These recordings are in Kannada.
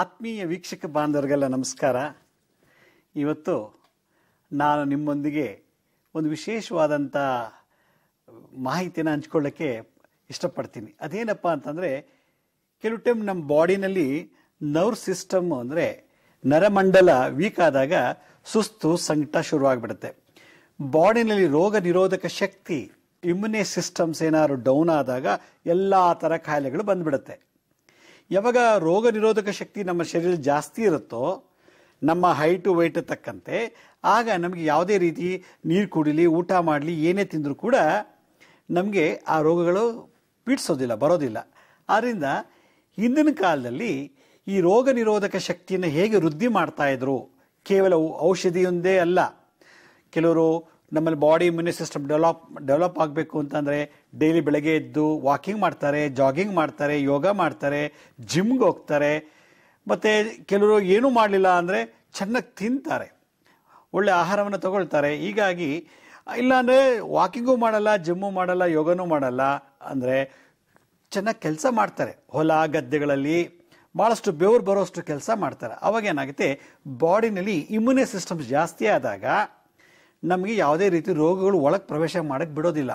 ಆತ್ಮೀಯ ವೀಕ್ಷಕ ಬಾಂಧವರಿಗೆಲ್ಲ ನಮಸ್ಕಾರ ಇವತ್ತು ನಾನು ನಿಮ್ಮೊಂದಿಗೆ ಒಂದು ವಿಶೇಷವಾದಂಥ ಮಾಹಿತಿಯನ್ನು ಹಂಚ್ಕೊಳ್ಳೋಕ್ಕೆ ಇಷ್ಟಪಡ್ತೀನಿ ಅದೇನಪ್ಪ ಅಂತಂದರೆ ಕೆಲವು ಟೈಮ್ ನಮ್ಮ ಬಾಡಿನಲ್ಲಿ ನರ್ವ್ ಸಿಸ್ಟಮ್ ಅಂದರೆ ನರಮಂಡಲ ವೀಕ್ ಆದಾಗ ಸುಸ್ತು ಸಂಕಟ ಶುರುವಾಗ್ಬಿಡುತ್ತೆ ಬಾಡಿನಲ್ಲಿ ರೋಗ ನಿರೋಧಕ ಶಕ್ತಿ ಇಮ್ಯುನೇ ಸಿಸ್ಟಮ್ಸ್ ಏನಾದರೂ ಡೌನ್ ಆದಾಗ ಎಲ್ಲ ಥರ ಕಾಯಿಲೆಗಳು ಬಂದ್ಬಿಡುತ್ತೆ ಯಾವಾಗ ರೋಗ ನಿರೋಧಕ ಶಕ್ತಿ ನಮ್ಮ ಶರೀರ ಜಾಸ್ತಿ ಇರುತ್ತೋ ನಮ್ಮ ಹೈಟು ವೈಟ್ ತಕ್ಕಂತೆ ಆಗ ನಮಗೆ ಯಾವುದೇ ರೀತಿ ನೀರು ಕುಡಿಲಿ ಊಟ ಮಾಡಲಿ ಏನೇ ತಿಂದರೂ ಕೂಡ ನಮಗೆ ಆ ರೋಗಗಳು ಪೀಡಿಸೋದಿಲ್ಲ ಬರೋದಿಲ್ಲ ಆದ್ದರಿಂದ ಹಿಂದಿನ ಕಾಲದಲ್ಲಿ ಈ ರೋಗ ನಿರೋಧಕ ಶಕ್ತಿಯನ್ನು ಹೇಗೆ ವೃದ್ಧಿ ಮಾಡ್ತಾಯಿದ್ರು ಕೇವಲ ಔಷಧಿಯೊಂದೇ ಅಲ್ಲ ಕೆಲವರು ನಮ್ಮಲ್ಲಿ body immune system develop develop ಆಗಬೇಕು ಅಂತಂದರೆ ಡೈಲಿ ಬೆಳಗ್ಗೆ ಎದ್ದು ವಾಕಿಂಗ್ ಮಾಡ್ತಾರೆ ಜಾಗಿಂಗ್ ಮಾಡ್ತಾರೆ ಯೋಗ ಮಾಡ್ತಾರೆ ಜಿಮ್ಗೆ ಹೋಗ್ತಾರೆ ಮತ್ತು ಕೆಲವರು ಏನೂ ಮಾಡಲಿಲ್ಲ ಅಂದರೆ ಚೆನ್ನಾಗಿ ತಿಂತಾರೆ ಒಳ್ಳೆ ಆಹಾರವನ್ನು ತಗೊಳ್ತಾರೆ ಹೀಗಾಗಿ ಇಲ್ಲಾಂದರೆ ವಾಕಿಂಗೂ ಮಾಡಲ್ಲ ಜಿಮ್ಮು ಮಾಡಲ್ಲ ಯೋಗನೂ ಮಾಡಲ್ಲ ಅಂದರೆ ಚೆನ್ನಾಗಿ ಕೆಲಸ ಮಾಡ್ತಾರೆ ಹೊಲ ಗದ್ದೆಗಳಲ್ಲಿ ಭಾಳಷ್ಟು ಬೆವರು ಬರೋಷ್ಟು ಕೆಲಸ ಮಾಡ್ತಾರೆ ಅವಾಗ ಏನಾಗುತ್ತೆ ಬಾಡಿನಲ್ಲಿ ಇಮ್ಯುನಿ ಸಿಸ್ಟಮ್ಸ್ ಜಾಸ್ತಿ ಆದಾಗ ನಮಗೆ ಯಾವುದೇ ರೀತಿ ರೋಗಗಳು ಒಳಗೆ ಪ್ರವೇಶ ಮಾಡೋಕ್ಕೆ ಬಿಡೋದಿಲ್ಲ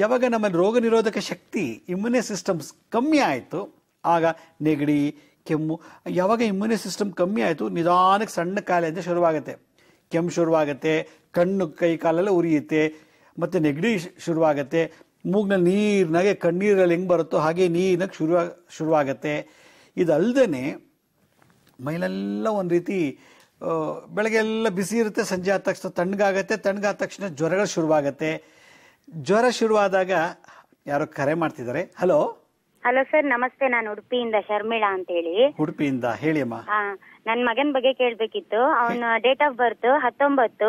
ಯಾವಾಗ ನಮ್ಮಲ್ಲಿ ರೋಗ ನಿರೋಧಕ ಶಕ್ತಿ ಇಮ್ಯುನಿ ಸಿಸ್ಟಮ್ಸ್ ಕಮ್ಮಿ ಆಯಿತು ಆಗ ನೆಗಡಿ ಕೆಮ್ಮು ಯಾವಾಗ ಇಮ್ಯುನಿ ಸಿಸ್ಟಮ್ ಕಮ್ಮಿ ಆಯಿತು ನಿಧಾನಕ್ಕೆ ಸಣ್ಣ ಕಾಯಿಲೆ ಶುರುವಾಗುತ್ತೆ ಕೆಮ್ಮು ಶುರುವಾಗುತ್ತೆ ಕಣ್ಣು ಕೈ ಕಾಲೆಲ್ಲ ಉರಿಯುತ್ತೆ ಮತ್ತು ನೆಗಡಿ ಶುರುವಾಗುತ್ತೆ ಮೂಗ್ನಲ್ಲಿ ನೀರಿನಾಗೆ ಕಣ್ಣೀರಲ್ಲಿ ಹೆಂಗೆ ಬರುತ್ತೋ ಹಾಗೆ ನೀರಿನಾಗ ಶುರುವಾಗ ಶುರುವಾಗುತ್ತೆ ಇದಲ್ದೇ ಮೈಲೆಲ್ಲ ಒಂದು ರೀತಿ ಬೆಳಗ್ಗೆ ಎಲ್ಲ ಬಿಸಿ ಇರುತ್ತೆ ಸಂಜೆ ಆದ ತಕ್ಷಣ ತಣ್ಣಗಾಗತ್ತೆ ತಣ್ಣಗಾದ ತಕ್ಷಣ ಜ್ವರಗಳು ಶುರುವಾಗತ್ತೆ ಜ್ವರ ಶುರುವಾದಾಗ ಯಾರೋ ಕರೆ ಮಾಡ್ತಿದ್ದಾರೆ ಹಲೋ ಹಲೋ ಸರ್ ನಮಸ್ತೆ ನಾನು ಉಡುಪಿಯಿಂದ ಶರ್ಮಿಳಾ ಅಂತ ಹೇಳಿ ಉಡುಪಿಯಿಂದ ಹೇಳಿ ಅಮ್ಮ ನನ್ನ ಮಗನ ಬಗ್ಗೆ ಕೇಳ್ಬೇಕಿತ್ತು ಅವನ ಡೇಟ್ ಆಫ್ ಬರ್ತ್ ಹತ್ತೊಂಬತ್ತು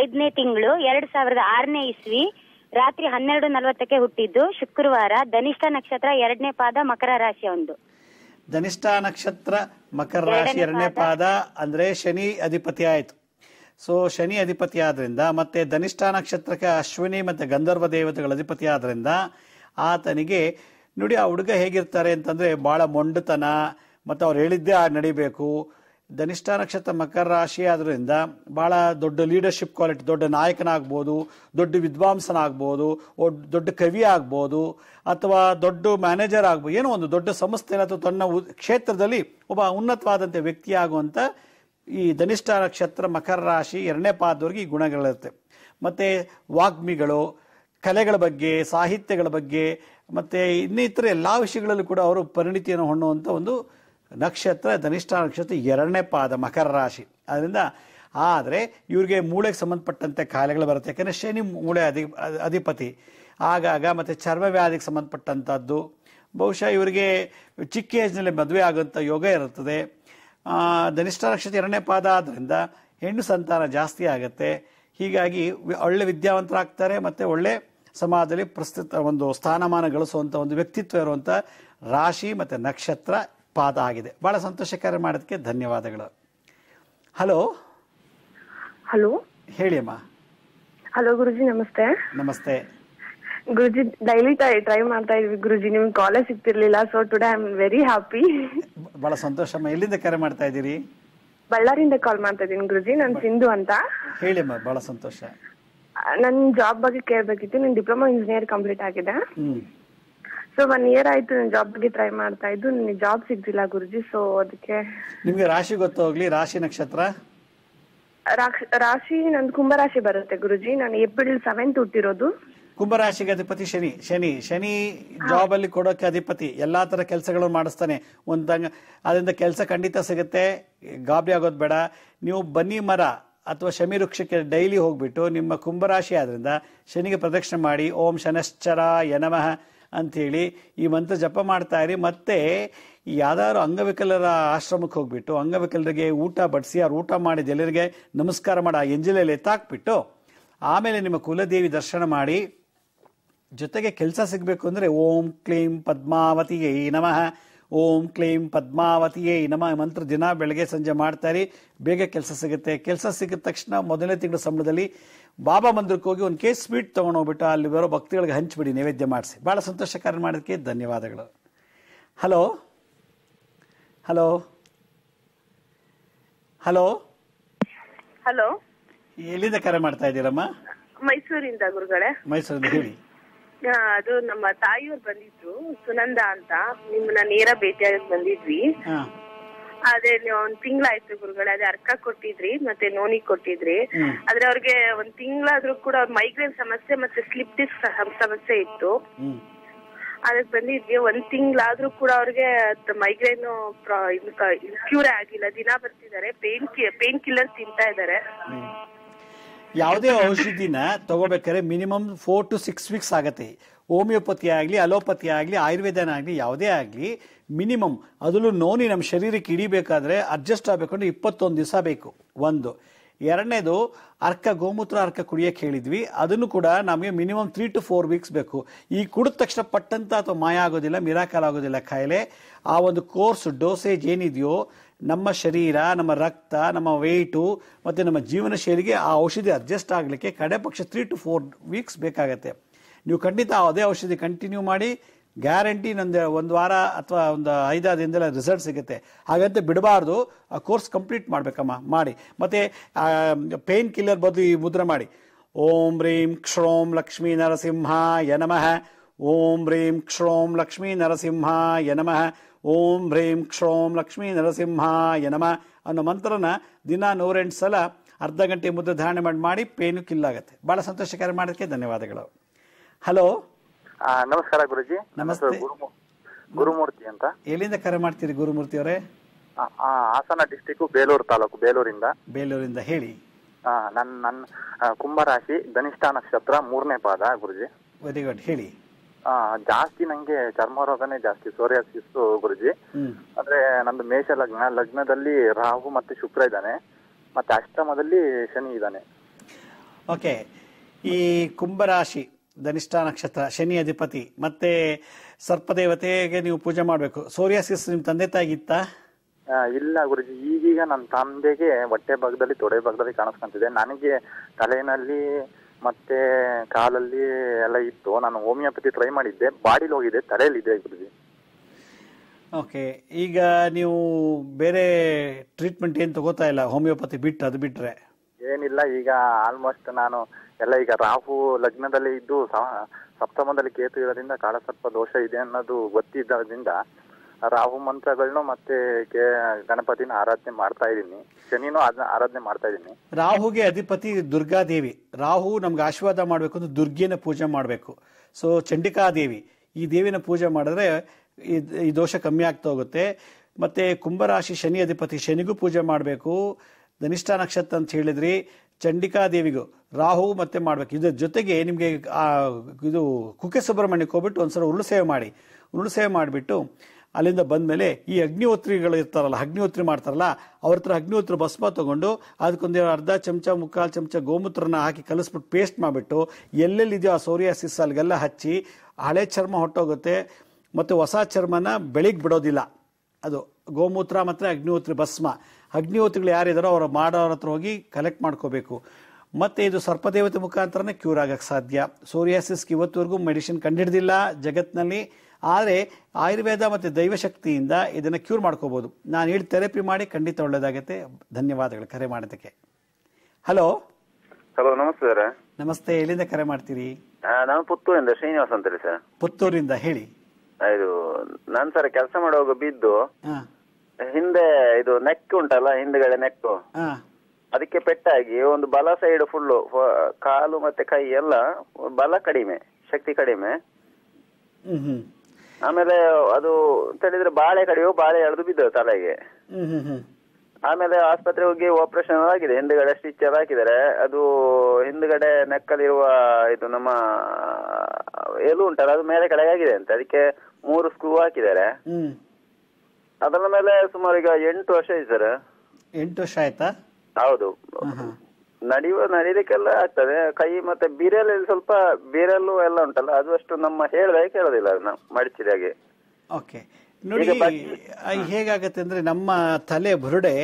ಐದನೇ ತಿಂಗಳು ಎರಡ್ ಸಾವಿರದ ಆರನೇ ಇಸ್ವಿ ರಾತ್ರಿ ಹನ್ನೆರಡು ನಲ್ವತ್ತಕ್ಕೆ ಹುಟ್ಟಿದ್ದು ಶುಕ್ರವಾರ ಧನಿಷ್ಠ ನಕ್ಷತ್ರ ಎರಡನೇ ಪಾದ ಮಕರ ರಾಶಿ ಒಂದು ಧನಿಷ್ಠ ನಕ್ಷತ್ರ ಮಕರ ರಾಶಿ ಎರಡನೇ ಪಾದ ಅಂದ್ರೆ ಶನಿ ಅಧಿಪತಿ ಆಯಿತು ಸೊ ಶನಿ ಅಧಿಪತಿ ಆದ್ರಿಂದ ಮತ್ತೆ ಧನಿಷ್ಠ ನಕ್ಷತ್ರಕ್ಕೆ ಅಶ್ವಿನಿ ಮತ್ತೆ ಗಂಧರ್ವ ದೇವತೆಗಳ ಅಧಿಪತಿ ಆದ್ರಿಂದ ಆತನಿಗೆ ನೋಡಿ ಆ ಹುಡುಗ ಹೇಗಿರ್ತಾರೆ ಅಂತಂದ್ರೆ ಬಹಳ ಮೊಂಡುತನ ಮತ್ತು ಅವ್ರು ಹೇಳಿದ್ದೇ ನಡಿಬೇಕು ಧನಿಷ್ಠ ನಕ್ಷತ್ರ ಮಕರ ರಾಶಿ ಆದ್ದರಿಂದ ಭಾಳ ದೊಡ್ಡ ಲೀಡರ್ಶಿಪ್ ಕ್ವಾಲಿಟಿ ದೊಡ್ಡ ನಾಯಕನಾಗ್ಬೋದು ದೊಡ್ಡ ವಿದ್ವಾಂಸನಾಗ್ಬೋದು ದೊಡ್ಡ ಕವಿ ಆಗ್ಬೋದು ಅಥವಾ ದೊಡ್ಡ ಮ್ಯಾನೇಜರ್ ಆಗ್ಬೋದು ಏನೋ ಒಂದು ದೊಡ್ಡ ಸಂಸ್ಥೆ ಅಥವಾ ತನ್ನ ಕ್ಷೇತ್ರದಲ್ಲಿ ಒಬ್ಬ ಉನ್ನತವಾದಂಥ ಆಗುವಂಥ ಈ ಧನಿಷ್ಠ ನಕ್ಷತ್ರ ಮಕರ ರಾಶಿ ಎರಡನೇ ಪಾದವರಿಗೆ ಈ ಗುಣಗಳಿರುತ್ತೆ ಮತ್ತು ವಾಗ್ಮಿಗಳು ಕಲೆಗಳ ಬಗ್ಗೆ ಸಾಹಿತ್ಯಗಳ ಬಗ್ಗೆ ಮತ್ತು ಇನ್ನಿತರ ಎಲ್ಲ ವಿಷಯಗಳಲ್ಲೂ ಕೂಡ ಅವರು ಪರಿಣಿತಿಯನ್ನು ಹೊಣ್ಣುವಂಥ ಒಂದು ನಕ್ಷತ್ರ ಧನಿಷ್ಠ ನಕ್ಷತ್ರ ಎರಡನೇ ಪಾದ ಮಕರ ರಾಶಿ ಅದರಿಂದ ಆದರೆ ಇವರಿಗೆ ಮೂಳೆಗೆ ಸಂಬಂಧಪಟ್ಟಂತೆ ಕಾಯಿಲೆಗಳು ಬರುತ್ತೆ ಯಾಕಂದರೆ ಶನಿ ಮೂಳೆ ಅಧಿ ಅಧಿಪತಿ ಆಗಾಗ ಮತ್ತು ಚರ್ಮ ವ್ಯಾಧಿಗೆ ಸಂಬಂಧಪಟ್ಟಂಥದ್ದು ಬಹುಶಃ ಇವರಿಗೆ ಚಿಕ್ಕ ಏಜ್ನಲ್ಲಿ ಮದುವೆ ಆಗುವಂಥ ಯೋಗ ಇರುತ್ತದೆ ಧನಿಷ್ಠ ನಕ್ಷತ್ರ ಎರಡನೇ ಪಾದ ಆದ್ದರಿಂದ ಹೆಣ್ಣು ಸಂತಾನ ಜಾಸ್ತಿ ಆಗುತ್ತೆ ಹೀಗಾಗಿ ಒಳ್ಳೆ ವಿದ್ಯಾವಂತರಾಗ್ತಾರೆ ಮತ್ತು ಒಳ್ಳೆ ಸಮಾಜದಲ್ಲಿ ಪ್ರಸ್ತುತ ಒಂದು ಸ್ಥಾನಮಾನ ಗಳಿಸುವಂಥ ಒಂದು ವ್ಯಕ್ತಿತ್ವ ಇರುವಂಥ ರಾಶಿ ಮತ್ತು ನಕ್ಷತ್ರ ಪಾದ ಆಗಿದೆ ಬಹಳ ಸಂತೋಷಕರ ಮಾಡೋದಕ್ಕೆ ಧನ್ಯವಾದಗಳು ಹಲೋ ಹಲೋ ಹೇಳಿ ಅಮ್ಮ ಹಲೋ ಗುರುಜಿ ನಮಸ್ತೆ ನಮಸ್ತೆ ಗುರುಜಿ ಡೈಲಿ ಟ್ರೈ ಮಾಡ್ತಾ ಇದ್ವಿ ಗುರುಜಿ ನಿಮ್ಗೆ ಕಾಲ್ ಸಿಗ್ತಿರ್ಲಿಲ್ಲ so today I am very happy ಬಹಳ ಸಂತೋಷ ಅಮ್ಮ ಎಲ್ಲಿಂದ ಕರೆ ಮಾಡ್ತಾ ಇದ್ದೀರಿ ಬಳ್ಳಾರಿಯಿಂದ ಕಾಲ್ ಮಾಡ್ತಾ ಇದ್ದೀನಿ ಗುರುಜಿ ನಾನು ಸಿಂಧು ಅಂತ ಹೇಳಿ ಅಮ್ಮ ಬಹಳ ಸಂತೋಷ ನನ್ನ ಜಾಬ್ ಬಗ್ಗೆ ಕೇಳಬೇಕಿತ್ತು ನನ್ನ ಡಿಪ್ಲೊಮಾ ಇಂಜಿನಿಯರ್ ಕಂಪ್ಲೀಟ್ ಆಗಿದೆ ಸೊ ಒನ್ ಇಯರ್ ಆಯ್ತು ಜಾಬ್ ಬಗ್ಗೆ ಟ್ರೈ ಮಾಡ್ತಾ ಇದ್ದು ನಿಮಗೆ ಜಾಬ್ ಸಿಗ್ತಿಲ್ಲ ಗುರುಜಿ ಸೊ ಅದಕ್ಕೆ ನಿಮಗೆ ರಾಶಿ ಗೊತ್ತಾಗ್ಲಿ ರಾಶಿ ನಕ್ಷತ್ರ ರಾಶಿ ನನ್ ಕುಂಭರಾಶಿ ಬರುತ್ತೆ ಗುರುಜಿ ನಾನು ಏಪ್ರಿಲ್ ಸೆವೆಂತ್ ಹುಟ್ಟಿರೋದು ಕುಂಭರಾಶಿಗೆ ಅಧಿಪತಿ ಶನಿ ಶನಿ ಶನಿ ಜಾಬ್ ಅಲ್ಲಿ ಕೊಡೋಕೆ ಅಧಿಪತಿ ಎಲ್ಲಾ ತರ ಕೆಲಸಗಳು ಮಾಡಿಸ್ತಾನೆ ಒಂದು ಅದರಿಂದ ಕೆಲಸ ಖಂಡಿತ ಸಿಗುತ್ತೆ ಗಾಬರಿ ಆಗೋದು ಬೇಡ ನೀವು ಬನ್ನಿ ಮರ ಅಥವಾ ಶಮಿ ವೃಕ್ಷಕ್ಕೆ ಡೈಲಿ ಹೋಗ್ಬಿಟ್ಟು ನಿಮ್ಮ ಕುಂಭರಾಶಿ ಆದ್ರಿಂದ ಶನಿಗೆ ಪ್ರದಕ್ಷಿಣೆ ಮಾಡಿ ಓಂ ಶನಶ್ಚರ ಯನಮಃ ಅಂಥೇಳಿ ಈ ಮಂತ್ರ ಜಪ ಮಾಡ್ತಾ ಇರಿ ಮತ್ತೆ ಯಾವ್ದಾದ್ರು ಅಂಗವಿಕಲರ ಆಶ್ರಮಕ್ಕೆ ಹೋಗ್ಬಿಟ್ಟು ಅಂಗವಿಕಲರಿಗೆ ಊಟ ಬಡಿಸಿ ಅವ್ರು ಊಟ ಮಾಡಿ ಎಲ್ಲರಿಗೆ ನಮಸ್ಕಾರ ಮಾಡಿ ಆ ಎಂಜಿಲೆಯಲ್ಲಿ ಎತ್ತಾಕ್ಬಿಟ್ಟು ಆಮೇಲೆ ನಿಮ್ಮ ಕುಲದೇವಿ ದರ್ಶನ ಮಾಡಿ ಜೊತೆಗೆ ಕೆಲಸ ಸಿಗಬೇಕು ಅಂದರೆ ಓಂ ಕ್ಲೀಂ ಪದ್ಮಾವತಿಯೇ ನಮಃ ಓಂ ಕ್ಲೀಂ ಪದ್ಮಾವತಿಯೇ ಏ ನಮ್ಮ ಮಂತ್ರ ದಿನ ಬೆಳಗ್ಗೆ ಸಂಜೆ ರೀ ಬೇಗ ಕೆಲಸ ಸಿಗುತ್ತೆ ಕೆಲಸ ಸಿಕ್ಕಿದ ತಕ್ಷಣ ಮೊದಲನೇ ತಿಂಗಳ ಸಂಬಳದಲ್ಲಿ ಬಾಬಾ ಮಂದಿರಕ್ಕೆ ಹೋಗಿ ಒಂದು ಕೇಸ್ ಸ್ವೀಟ್ ತೊಗೊಂಡೋಗ್ಬಿಟ್ಟು ಅಲ್ಲಿ ಬರೋ ಭಕ್ತಿಗಳಿಗೆ ಹಂಚಿಬಿಡಿ ನೈವೇದ್ಯ ಮಾಡಿಸಿ ಭಾಳ ಸಂತೋಷ ಕಾರ್ಯ ಮಾಡೋದಕ್ಕೆ ಧನ್ಯವಾದಗಳು ಹಲೋ ಹಲೋ ಹಲೋ ಹಲೋ ಎಲ್ಲಿಂದ ಕರೆ ಮಾಡ್ತಾ ಇದ್ದೀರಮ್ಮ ಮೈಸೂರಿಂದ ಗುರುಗಳೇ ಮೈಸೂರಿಂದ ಹೇಳಿ ಅದು ನಮ್ಮ ತಾಯಿಯವ್ರು ಬಂದಿದ್ರು ಸುನಂದ ಅಂತ ನಿಮ್ಮನ್ನ ನೇರ ಭೇಟಿಯಾಗಿ ಬಂದಿದ್ವಿ ಅದೇ ಒಂದ್ ತಿಂಗ್ಳಾಯ್ತು ಗುರುಗಳೇ ಅದೇ ಅರ್ಕ ಕೊಟ್ಟಿದ್ರಿ ಮತ್ತೆ ನೋನಿ ಕೊಟ್ಟಿದ್ರಿ ಆದ್ರೆ ಅವ್ರಿಗೆ ಒಂದ್ ತಿಂಗ್ಳಾದ್ರೂ ಕೂಡ ಮೈಗ್ರೇನ್ ಸಮಸ್ಯೆ ಮತ್ತೆ ಸ್ಲಿಪ್ ಡಿಸ್ಕ್ ಸಮಸ್ಯೆ ಇತ್ತು ಅದಕ್ ಬಂದಿದ್ವಿ ಒಂದ್ ತಿಂಗ್ಳಾದ್ರೂ ಕೂಡ ಅವ್ರಿಗೆ ಮೈಗ್ರೇನ್ ಕ್ಯೂರ್ ಆಗಿಲ್ಲ ದಿನ ಬರ್ತಿದ್ದಾರೆ ಪೇನ್ ಪೇನ್ ಕಿಲ್ಲರ್ ತಿಂತಾ ಇದ್ದಾರೆ ಯಾವುದೇ ಔಷಧಿನ ತಗೋಬೇಕಾದ್ರೆ minimum four to six weeks ಆಗುತ್ತೆ ಹೋಮಿಯೋಪತಿ ಆಗಲಿ ಅಲೋಪತಿ ಆಗಲಿ ಆಯುರ್ವೇದನ ಆಗಲಿ ಯಾವುದೇ ಆಗಲಿ ಮಿನಿಮಮ್ ಅದರಲ್ಲೂ ನೋನಿ ನಮ್ಮ ಶರೀರಕ್ಕೆ ಹಿಡಿಬೇಕಾದ್ರೆ ಅಡ್ಜಸ್ಟ್ ಆಗಬೇಕು ಅಂದರೆ ಇಪ್ಪತ್ತೊಂದು ದಿವಸ ಬೇಕು ಒಂದು ಎರಡನೇದು ಅರ್ಕ ಗೋಮೂತ್ರ ಅರ್ಕ ಕುಡಿಯೋಕ್ಕೆ ಹೇಳಿದ್ವಿ ಅದನ್ನು ಕೂಡ ನಮಗೆ minimum three to four weeks ಬೇಕು ಈ ಕುಡಿದ ತಕ್ಷಣ ಪಟ್ಟಂತ ಅಥವಾ ಮಾಯ ಆಗೋದಿಲ್ಲ ಮಿರಾಕಲ್ ಆಗೋದಿಲ್ಲ ಕಾಯಿಲೆ ಆ ಒಂದು ಕೋರ್ಸ್ ಡೋಸೇಜ್ ಏನಿದೆಯೋ ನಮ್ಮ ಶರೀರ ನಮ್ಮ ರಕ್ತ ನಮ್ಮ ವೆಯ್ಟು ಮತ್ತು ನಮ್ಮ ಜೀವನ ಶೈಲಿಗೆ ಆ ಔಷಧಿ ಅಡ್ಜಸ್ಟ್ ಆಗಲಿಕ್ಕೆ ಕಡೆ ಪಕ್ಷ ತ್ರೀ ಟು ಫೋರ್ ವೀಕ್ಸ್ ಬೇಕಾಗತ್ತೆ ನೀವು ಖಂಡಿತ ಅದೇ ಔಷಧಿ ಕಂಟಿನ್ಯೂ ಮಾಡಿ ಗ್ಯಾರಂಟಿ ನಂದು ಒಂದು ವಾರ ಅಥವಾ ಒಂದು ಐದಾರು ದಿನದಲ್ಲ ರಿಸಲ್ಟ್ ಸಿಗುತ್ತೆ ಹಾಗಂತ ಬಿಡಬಾರ್ದು ಆ ಕೋರ್ಸ್ ಕಂಪ್ಲೀಟ್ ಮಾಡಬೇಕಮ್ಮ ಮಾಡಿ ಮತ್ತು ಪೇಯ್ನ್ ಕಿಲ್ಲರ್ ಬದಲು ಈ ಮುದ್ರೆ ಮಾಡಿ ಓಂ ರೀಂ ಕ್ಷೋಂ ಲಕ್ಷ್ಮೀ ನರಸಿಂಹ ನಮಃ ಓಂ ರೀಂ ಕ್ಷೋಂ ಲಕ್ಷ್ಮೀ ನರಸಿಂಹ ನಮಃ ಓಂ ಹ್ರೀಂ ಕ್ಷೋಂ ಲಕ್ಷ್ಮೀ ನರಸಿಂಹಾಯ ನಮ ಅನ್ನೋ ಮಂತ್ರನ ದಿನ ನೂರೆಂಟು ಸಲ ಅರ್ಧ ಗಂಟೆ ಮುದ್ದೆ ಧಾರಣೆ ಮಾಡಿ ಮಾಡಿ ಪೇನು ಕಿಲ್ಲಾಗತ್ತೆ ಬಹಳ ಸಂತೋಷ ಕಾರ್ಯ ಮಾಡೋದಕ್ಕೆ ಧನ್ಯವಾದಗಳು ಹಲೋ ನಮಸ್ಕಾರ ಗುರುಜಿ ನಮಸ್ತೆ ಗುರುಮೂರ್ತಿ ಅಂತ ಎಲ್ಲಿಂದ ಕರೆ ಮಾಡ್ತೀರಿ ಗುರುಮೂರ್ತಿ ಅವರೇ ಹಾಸನ ಡಿಸ್ಟಿಕ್ ಬೇಲೂರು ತಾಲೂಕು ಬೇಲೂರಿಂದ ಬೇಲೂರಿಂದ ಹೇಳಿ ನನ್ನ ನನ್ನ ಕುಂಭರಾಶಿ ಧನಿಷ್ಠ ನಕ್ಷತ್ರ ಮೂರನೇ ಪಾದ ಗುರುಜಿ ವೆರಿ ಗುಡ್ ಹೇಳಿ ಜಾಸ್ತಿ ನಂಗೆ ಚರ್ಮ ರೋಗನೇ ಜಾಸ್ತಿ ಸೋರಿಯಾಸಿಸ್ ಗುರುಜಿ ಅಂದ್ರೆ ನಂದು ಮೇಷ ಲಗ್ನ ಲಗ್ನದಲ್ಲಿ ರಾಹು ಮತ್ತೆ ಶುಕ್ರ ಇದ್ದಾನೆ ಮತ್ತೆ ಅಷ್ಟಮದಲ್ಲಿ ಶನಿ ಇದ್ದಾನೆ ಓಕೆ ಈ ಕುಂಭರಾಶಿ ಧನಿಷ್ಠ ನಕ್ಷತ್ರ ಶನಿ ಅಧಿಪತಿ ಮತ್ತೆ ಸರ್ಪದೇವತೆಗೆ ನೀವು ಪೂಜೆ ಮಾಡ್ಬೇಕು ಸೋರಿಯಾಸಿಸ್ ನಿಮ್ ತಂದೆ ತಾಯಿ ಇಲ್ಲ ಗುರುಜಿ ಈಗೀಗ ನನ್ನ ತಂದೆಗೆ ಹೊಟ್ಟೆ ಭಾಗದಲ್ಲಿ ತೊಡೆ ಭಾಗದಲ್ಲಿ ಕಾಣಿಸ್ಕೊಂತಿದೆ ನನಗೆ ತಲೆಯಲ್ಲಿ ಮತ್ತೆ ಕಾಲಲ್ಲಿ ಎಲ್ಲ ಇತ್ತು ನಾನು ಹೋಮಿಯೋಪತಿ ಟ್ರೈ ಮಾಡಿದ್ದೆ ಬಾಡಿಲಿ ಹೋಗಿದೆ ತಲೆಯಲ್ಲಿದೆ ಗುರುಜಿ ಓಕೆ ಈಗ ನೀವು ಬೇರೆ ಟ್ರೀಟ್ಮೆಂಟ್ ಏನು ತಗೋತಾ ಇಲ್ಲ ಹೋಮಿಯೋಪತಿ ಬಿಟ್ಟು ಅದು ಬಿಟ್ರೆ ಏನಿಲ್ಲ ಈಗ ಆಲ್ಮೋಸ್ಟ್ ನಾನು ಎಲ್ಲ ಈಗ ರಾಹು ಲಗ್ನದಲ್ಲಿ ಇದ್ದು ಸಪ್ತಮದಲ್ಲಿ ಕೇತು ಇರೋದ್ರಿಂದ ಕಾಳಸರ್ಪ ದೋಷ ಇದೆ ಅನ್ನೋದು ಗೊತ್ತಿದ್ದರಿಂದ ರಾಹು ಮಂತ್ರಗಳನ್ನು ಮತ್ತೆ ಗಣಪತಿನ ಆರಾಧನೆ ಮಾಡ್ತಾ ಇದೀನಿ ಶನಿನೂ ಆರಾಧನೆ ಮಾಡ್ತಾ ಇದ್ದೀನಿ ರಾಹುಗೆ ಅಧಿಪತಿ ದುರ್ಗಾದೇವಿ ರಾಹು ನಮ್ಗೆ ಆಶೀರ್ವಾದ ಮಾಡಬೇಕು ಅಂದ್ರೆ ದುರ್ಗೆನ ಪೂಜೆ ಮಾಡಬೇಕು ಸೊ ದೇವಿ ಈ ದೇವಿನ ಪೂಜೆ ಮಾಡಿದ್ರೆ ಈ ದೋಷ ಕಮ್ಮಿ ಆಗ್ತಾ ಹೋಗುತ್ತೆ ಮತ್ತೆ ಕುಂಭರಾಶಿ ಶನಿ ಅಧಿಪತಿ ಶನಿಗೂ ಪೂಜೆ ಮಾಡಬೇಕು ಧನಿಷ್ಠ ನಕ್ಷತ್ರ ಅಂತ ಹೇಳಿದ್ರಿ ಚಂಡಿಕಾ ದೇವಿಗೂ ರಾಹು ಮತ್ತೆ ಮಾಡಬೇಕು ಇದ್ರ ಜೊತೆಗೆ ನಿಮಗೆ ಇದು ಕುಕ್ಕೆ ಸುಬ್ರಹ್ಮಣ್ಯಕ್ಕೆ ಹೋಗ್ಬಿಟ್ಟು ಒಂದ್ಸಲ ಉರುಳು ಸೇವೆ ಮಾಡಿ ಉರುಳು ಸೇವೆ ಮಾಡಿಬಿಟ್ಟು ಅಲ್ಲಿಂದ ಬಂದ ಮೇಲೆ ಈ ಅಗ್ನಿಹೋತ್ರಿಗಳು ಇರ್ತಾರಲ್ಲ ಅಗ್ನಿಹೋತ್ರಿ ಮಾಡ್ತಾರಲ್ಲ ಅವ್ರ ಹತ್ರ ಅಗ್ನಿಹೋತ್ರಿ ಭಸ್ಮ ತಗೊಂಡು ಅದಕ್ಕೊಂದು ಅರ್ಧ ಚಮಚ ಮುಕ್ಕಾಲು ಚಮಚ ಗೋಮೂತ್ರನ ಹಾಕಿ ಕಲಿಸ್ಬಿಟ್ಟು ಪೇಸ್ಟ್ ಮಾಡಿಬಿಟ್ಟು ಎಲ್ಲೆಲ್ಲಿದೆಯೋ ಆ ಸೋರಿಯಾಸಿಸ್ ಅಲ್ಲಿಗೆಲ್ಲ ಹಚ್ಚಿ ಹಳೆ ಚರ್ಮ ಹೊಟ್ಟೋಗುತ್ತೆ ಮತ್ತು ಹೊಸ ಚರ್ಮನ ಬೆಳಿಗ್ಗೆ ಬಿಡೋದಿಲ್ಲ ಅದು ಗೋಮೂತ್ರ ಮತ್ತು ಅಗ್ನಿಹೋತ್ರಿ ಭಸ್ಮ ಅಗ್ನಿಹೋತ್ರಿಗಳು ಯಾರಿದಾರೋ ಅವರು ಮಾಡೋರ ಹತ್ರ ಹೋಗಿ ಕಲೆಕ್ಟ್ ಮಾಡ್ಕೋಬೇಕು ಮತ್ತು ಇದು ಸರ್ಪದೇವತೆ ಮುಖಾಂತರನೇ ಕ್ಯೂರ್ ಆಗೋಕ್ಕೆ ಸಾಧ್ಯ ಸೋರಿಯಾಸಿಸ್ಗೆ ಇವತ್ತುವರೆಗೂ ಮೆಡಿಸಿನ್ ಕಂಡಿಡ್ದಿಲ್ಲ ಜಗತ್ತಿನಲ್ಲಿ ಆದರೆ ಆಯುರ್ವೇದ ಮತ್ತು ದೈವಶಕ್ತಿಯಿಂದ ಇದನ್ನು ಕ್ಯೂರ್ ಮಾಡ್ಕೋಬೋದು ನಾನು ಹೇಳಿ ಥೆರಪಿ ಮಾಡಿ ಖಂಡಿತ ಒಳ್ಳೆಯದಾಗುತ್ತೆ ಧನ್ಯವಾದಗಳು ಕರೆ ಮಾಡೋದಕ್ಕೆ ಹಲೋ ಹಲೋ ನಮಸ್ತೆ ಸರ್ ನಮಸ್ತೆ ಎಲ್ಲಿಂದ ಕರೆ ಮಾಡ್ತೀರಿ ನಾನು ಪುತ್ತೂರಿಂದ ಶ್ರೀನಿವಾಸ್ ಅಂತ ಸರ್ ಪುತ್ತೂರಿಂದ ಹೇಳಿ ಇದು ನಾನು ಸರ್ ಕೆಲಸ ಮಾಡುವಾಗ ಬಿದ್ದು ಹಿಂದೆ ಇದು ನೆಕ್ ಉಂಟಲ್ಲ ಹಿಂದ್ಗಡೆ ನೆಕ್ ಅದಕ್ಕೆ ಪೆಟ್ಟಾಗಿ ಒಂದು ಬಲ ಸೈಡ್ ಫುಲ್ಲು ಕಾಲು ಮತ್ತೆ ಕೈ ಎಲ್ಲ ಬಲ ಕಡಿಮೆ ಶಕ್ತಿ ಕಡಿಮೆ ಆಮೇಲೆ ಅದು ಹೇಳಿದ್ರೆ ಬಾಳೆ ಕಡೆಯು ಬಾಳೆ ಎಳೆದು ಬಿದ್ದವು ತಲೆಗೆ ಆಮೇಲೆ ಆಸ್ಪತ್ರೆ ಹೋಗಿ ಆಪರೇಷನ್ ಆಗಿದೆ ಹಿಂದ್ಗಡೆ ಸ್ಟಿಚರ್ ಹಾಕಿದ್ದಾರೆ ಅದು ಹಿಂದ್ಗಡೆ ನೆಕ್ಕಲಿರುವ ಇದು ನಮ್ಮ ಎಲು ಉಂಟಲ್ಲ ಅದು ಮೇಲೆ ಕಡೆ ಆಗಿದೆ ಅಂತ ಅದಕ್ಕೆ ಮೂರು ಸ್ಕ್ರೂ ಹಾಕಿದ್ದಾರೆ ಹ್ಮ್ ಅದರ ಮೇಲೆ ಸುಮಾರು ಈಗ ಎಂಟು ವರ್ಷ ಇದೆ ಸರ್ ಎಂಟು ವರ್ಷ ಆಯ್ತಾ ಹೌದು ನಡೆಯುವ ನಡೀಲಿಕ್ಕೆಲ್ಲ ಆಗ್ತದೆ ಕೈ ಮತ್ತೆ ಬಿರಲ್ ಸ್ವಲ್ಪ ಬಿರೆಲ್ಲು ಎಲ್ಲ ಉಂಟಲ್ಲ ಅದು ಅಷ್ಟು ನಮ್ಮ ಹೇಳ್ದೆ ಕೇಳೋದಿಲ್ಲ ಅದನ್ನ ಮಡಿಚಿದ ಓಕೆ ನೋಡಿ ಹೇಗಾಗತ್ತೆ ಅಂದ್ರೆ ನಮ್ಮ ತಲೆ ಬುರುಡೆ